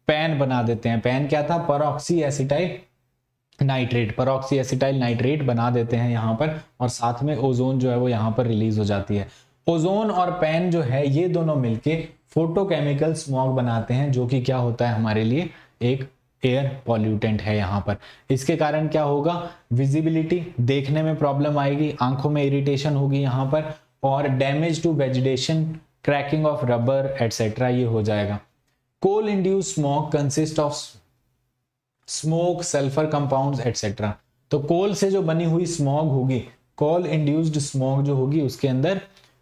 Speaker 1: पैन बना देते हैं पैन क्या था peroxy acetyl nitrate peroxy acetyl nitrate बना देते हैं यहां पर और साथ में ओजोन जो है वो यहां पर रिलीज हो जाती है ओजोन और पैन जो है ये दोनों मिलके फोटोकेमिकल स्मॉग बनाते हैं जो कि क्या होता है हमारे लिए एक एयर पॉल्यूटेंट है यहाँ पर इसके कारण क्या होगा विजिबिलिटी देखने में प्रॉब्लम आएगी आंखों में इरिटेशन होगी यहाँ पर और damage to vegetation cracking of rubber etcetera ये हो जाएगा coal induce smoke consist of smoke sulphur compounds etcetera तो कोल से जो बनी हुई स्मॉग होगी कोल इंड्यूस्ड स्मोक जो होगी उसके अंदर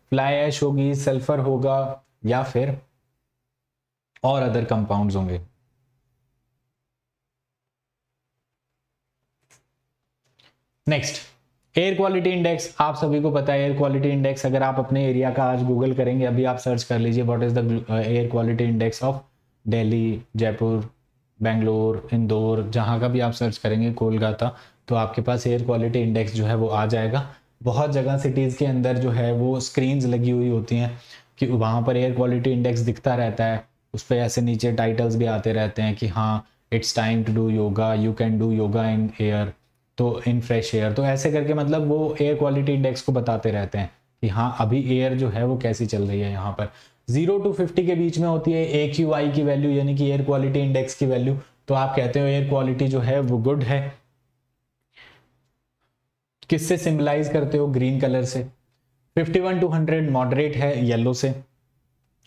Speaker 1: फ्लाई ऐश होगी सल्फर होगा या फिर और अदर कंपाउंड्स होंगे नेक्स्ट एयर क्वालिटी इंडेक्स आप सभी को पता है एयर क्वालिटी इंडेक्स अगर आप अपने एरिया का आज गूगल करेंगे अभी आप सर्च कर लीजिए what is the air quality index of Delhi Jaipur Bangalore Indore जहां का भी आप सर्च करेंगे कोलकाता तो आपके पास एयर क्वालिटी इंडेक्स जो है वो आ जाएगा बहुत जगह सिटीज़ के अंदर जो है वो स्क्रीन लगी हुई होती हैं कि वहाँ पर एयर क्वालिटी इंडेक्स दिखता रहता है उस पर ऐसे नीचे टाइटल्स भी आते रहते हैं कि हाँ it's time to do yoga you can do yoga in air तो इन फ्रेश एयर तो ऐसे करके मतलब वो एयर क्वालिटी इंडेक्स को बताते रहते हैं कि हाँ अभी एयर जो है वो कैसी चल रही है यहाँ पर जीरो टू फिफ्टी के बीच में होती है ए क्यू आई की वैल्यू यानी कि एयर क्वालिटी इंडेक्स की वैल्यू तो आप कहते हो एयर क्वालिटी जो है वो गुड है किससे सिम्बलाइज करते हो ग्रीन कलर से fifty one to hundred moderate है येलो से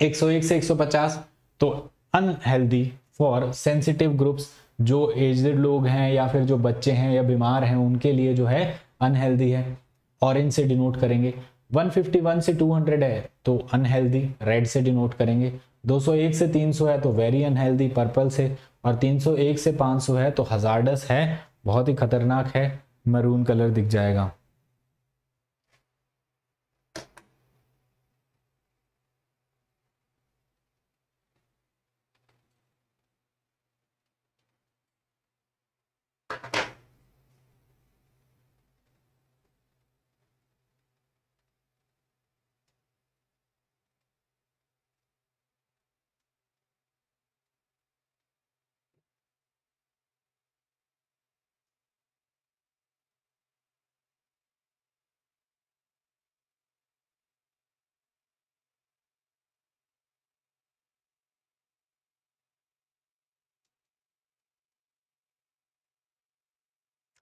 Speaker 1: एक सौ एक से एक सौ पचास तो अनहेल्दी फॉर सेंसिटिव ग्रुप्स जो एजड लोग हैं या फिर जो बच्चे हैं या बीमार हैं उनके लिए जो है अनहेल्दी है ऑरेंज से डिनोट करेंगे 151 से 200 है तो अनहेल्दी रेड से डिनोट करेंगे 201 से 300 है तो वेरी अनहेल्दी पर्पल से और 301 से 500 है तो हजारडस है बहुत ही खतरनाक है मरून कलर दिख जाएगा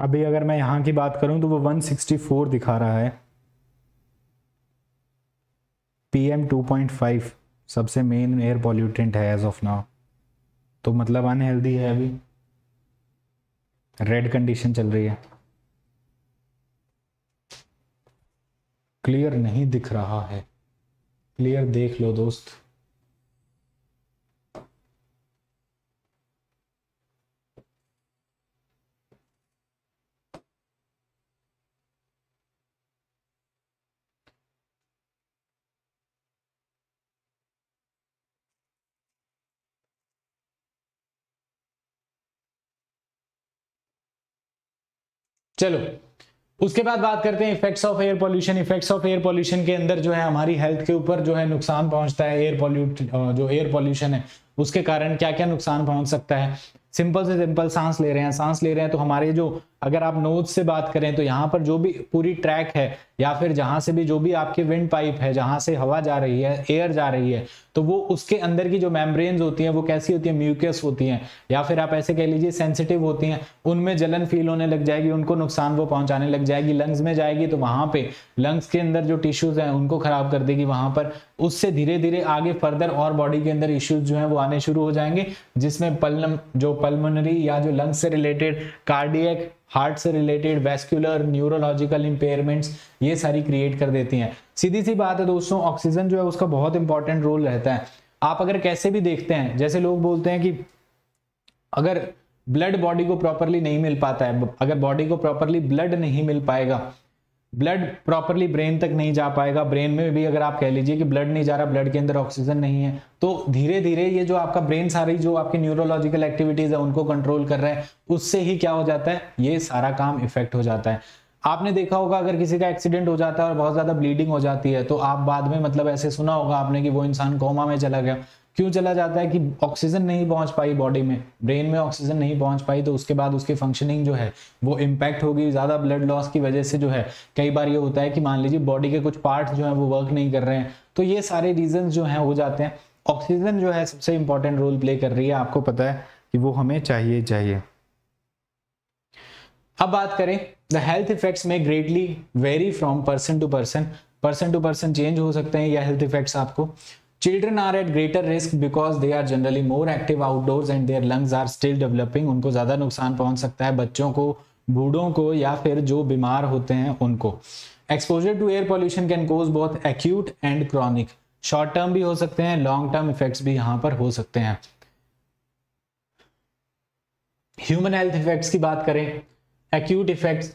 Speaker 1: अभी अगर मैं यहाँ की बात करूँ तो वो 164 दिखा रहा है पीएम 2.5 सबसे मेन एयर पॉल्यूटेंट है एज ऑफ नाउ तो मतलब अनहेल्दी है अभी रेड कंडीशन चल रही है क्लियर नहीं दिख रहा है क्लियर देख लो दोस्त चलो उसके बाद बात करते हैं effects of air pollution effects of air pollution के अंदर जो है हमारी हेल्थ के ऊपर जो है नुकसान पहुंचता है एयर पॉल्यूट जो एयर पॉल्यूशन है उसके कारण क्या क्या नुकसान पहुंच सकता है सिंपल से सिंपल सांस ले रहे हैं सांस ले रहे हैं तो हमारे जो अगर आप नोज से बात करें तो यहाँ पर जो भी पूरी ट्रैक है या फिर जहाँ से भी जो भी आपकी विंड पाइप है जहाँ से हवा जा रही है एयर जा रही है तो वो उसके अंदर की जो मेम्ब्रेन होती हैं वो कैसी होती हैं म्यूकस होती हैं या फिर आप ऐसे कह लीजिए सेंसिटिव होती हैं उनमें जलन फील होने लग जाएगी उनको नुकसान वो पहुंचाने लग जाएगी लंग्स में जाएगी तो वहाँ पर लंग्स के अंदर जो टिश्यूज हैं उनको खराब कर देगी वहाँ पर उससे धीरे धीरे आगे फर्दर और बॉडी के अंदर इश्यूज जो हैं वो आने शुरू हो जाएंगे जिसमें पलम जो पल्मोनरी या जो लंग्स से रिलेटेड कार्डियक हार्ट से रिलेटेड वेस्कुलर न्यूरोलॉजिकल इंपेयरमेंट्स ये सारी क्रिएट कर देती हैं सीधी सी बात है दोस्तों ऑक्सीजन जो है उसका बहुत इंपॉर्टेंट रोल रहता है आप अगर कैसे भी देखते हैं जैसे लोग बोलते हैं कि अगर ब्लड बॉडी को प्रॉपरली नहीं मिल पाता है अगर बॉडी को प्रॉपरली ब्लड नहीं मिल पाएगा ब्लड प्रॉपरली ब्रेन तक नहीं जा पाएगा ब्रेन में भी अगर आप कह लीजिए कि ब्लड नहीं जा रहा ब्लड के अंदर ऑक्सीजन नहीं है तो धीरे धीरे ये जो आपका ब्रेन सारी जो आपकी न्यूरोलॉजिकल एक्टिविटीज है उनको कंट्रोल कर रहा है उससे ही क्या हो जाता है ये सारा काम इफेक्ट हो जाता है आपने देखा होगा अगर किसी का एक्सीडेंट हो जाता है और बहुत ज्यादा ब्लीडिंग हो जाती है तो आप बाद में मतलब ऐसे सुना होगा आपने कि वो इंसान कोमा में चला गया क्यों चला जाता है कि ऑक्सीजन नहीं पहुंच पाई बॉडी में ब्रेन में ऑक्सीजन नहीं पहुंच पाई तो उसके बाद उसकी फंक्शनिंग जो है वो इम्पैक्ट होगी ज़्यादा ब्लड लॉस की वजह से जो है कई बार ये होता है कि मान लीजिए बॉडी के कुछ पार्ट जो है वो वर्क नहीं कर रहे हैं तो ये सारे रीजन जो हैं हो जाते हैं ऑक्सीजन जो है सबसे इंपॉर्टेंट रोल प्ले कर रही है आपको पता है कि वो हमें चाहिए चाहिए अब बात करें द हेल्थ इफेक्ट्स में greatly vary from person to person person to person change हो सकते हैं या हेल्थ इफेक्ट्स आपको children are at greater risk because they are generally more active outdoors and their lungs are still developing उनको ज़्यादा नुकसान पहुंच सकता है बच्चों को बूढ़ों को या फिर जो बीमार होते हैं उनको exposure to air pollution can cause बहुत acute and chronic short term भी हो सकते हैं लॉन्ग टर्म इफेक्ट्स भी यहां पर हो सकते हैं ह्यूमन हेल्थ इफेक्ट्स की बात करें एक्यूट इफेक्ट्स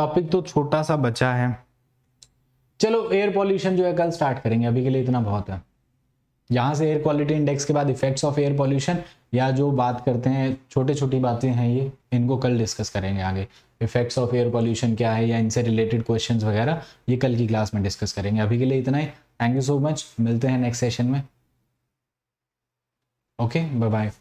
Speaker 1: टॉपिक तो छोटा सा बचा है चलो एयर पॉल्यूशन जो है कल स्टार्ट करेंगे अभी के लिए इतना बहुत है यहां से एयर क्वालिटी इंडेक्स के बाद इफेक्ट्स ऑफ एयर पॉल्यूशन या जो बात करते हैं छोटे छोटी बातें हैं ये इनको कल डिस्कस करेंगे आगे इफेक्ट्स ऑफ एयर पॉल्यूशन क्या है या इनसे रिलेटेड क्वेश्चन वगैरह ये कल की क्लास में डिस्कस करेंगे अभी के लिए इतना ही थैंक यू सो मच मिलते हैं नेक्स्ट सेशन में ओके बाय बाय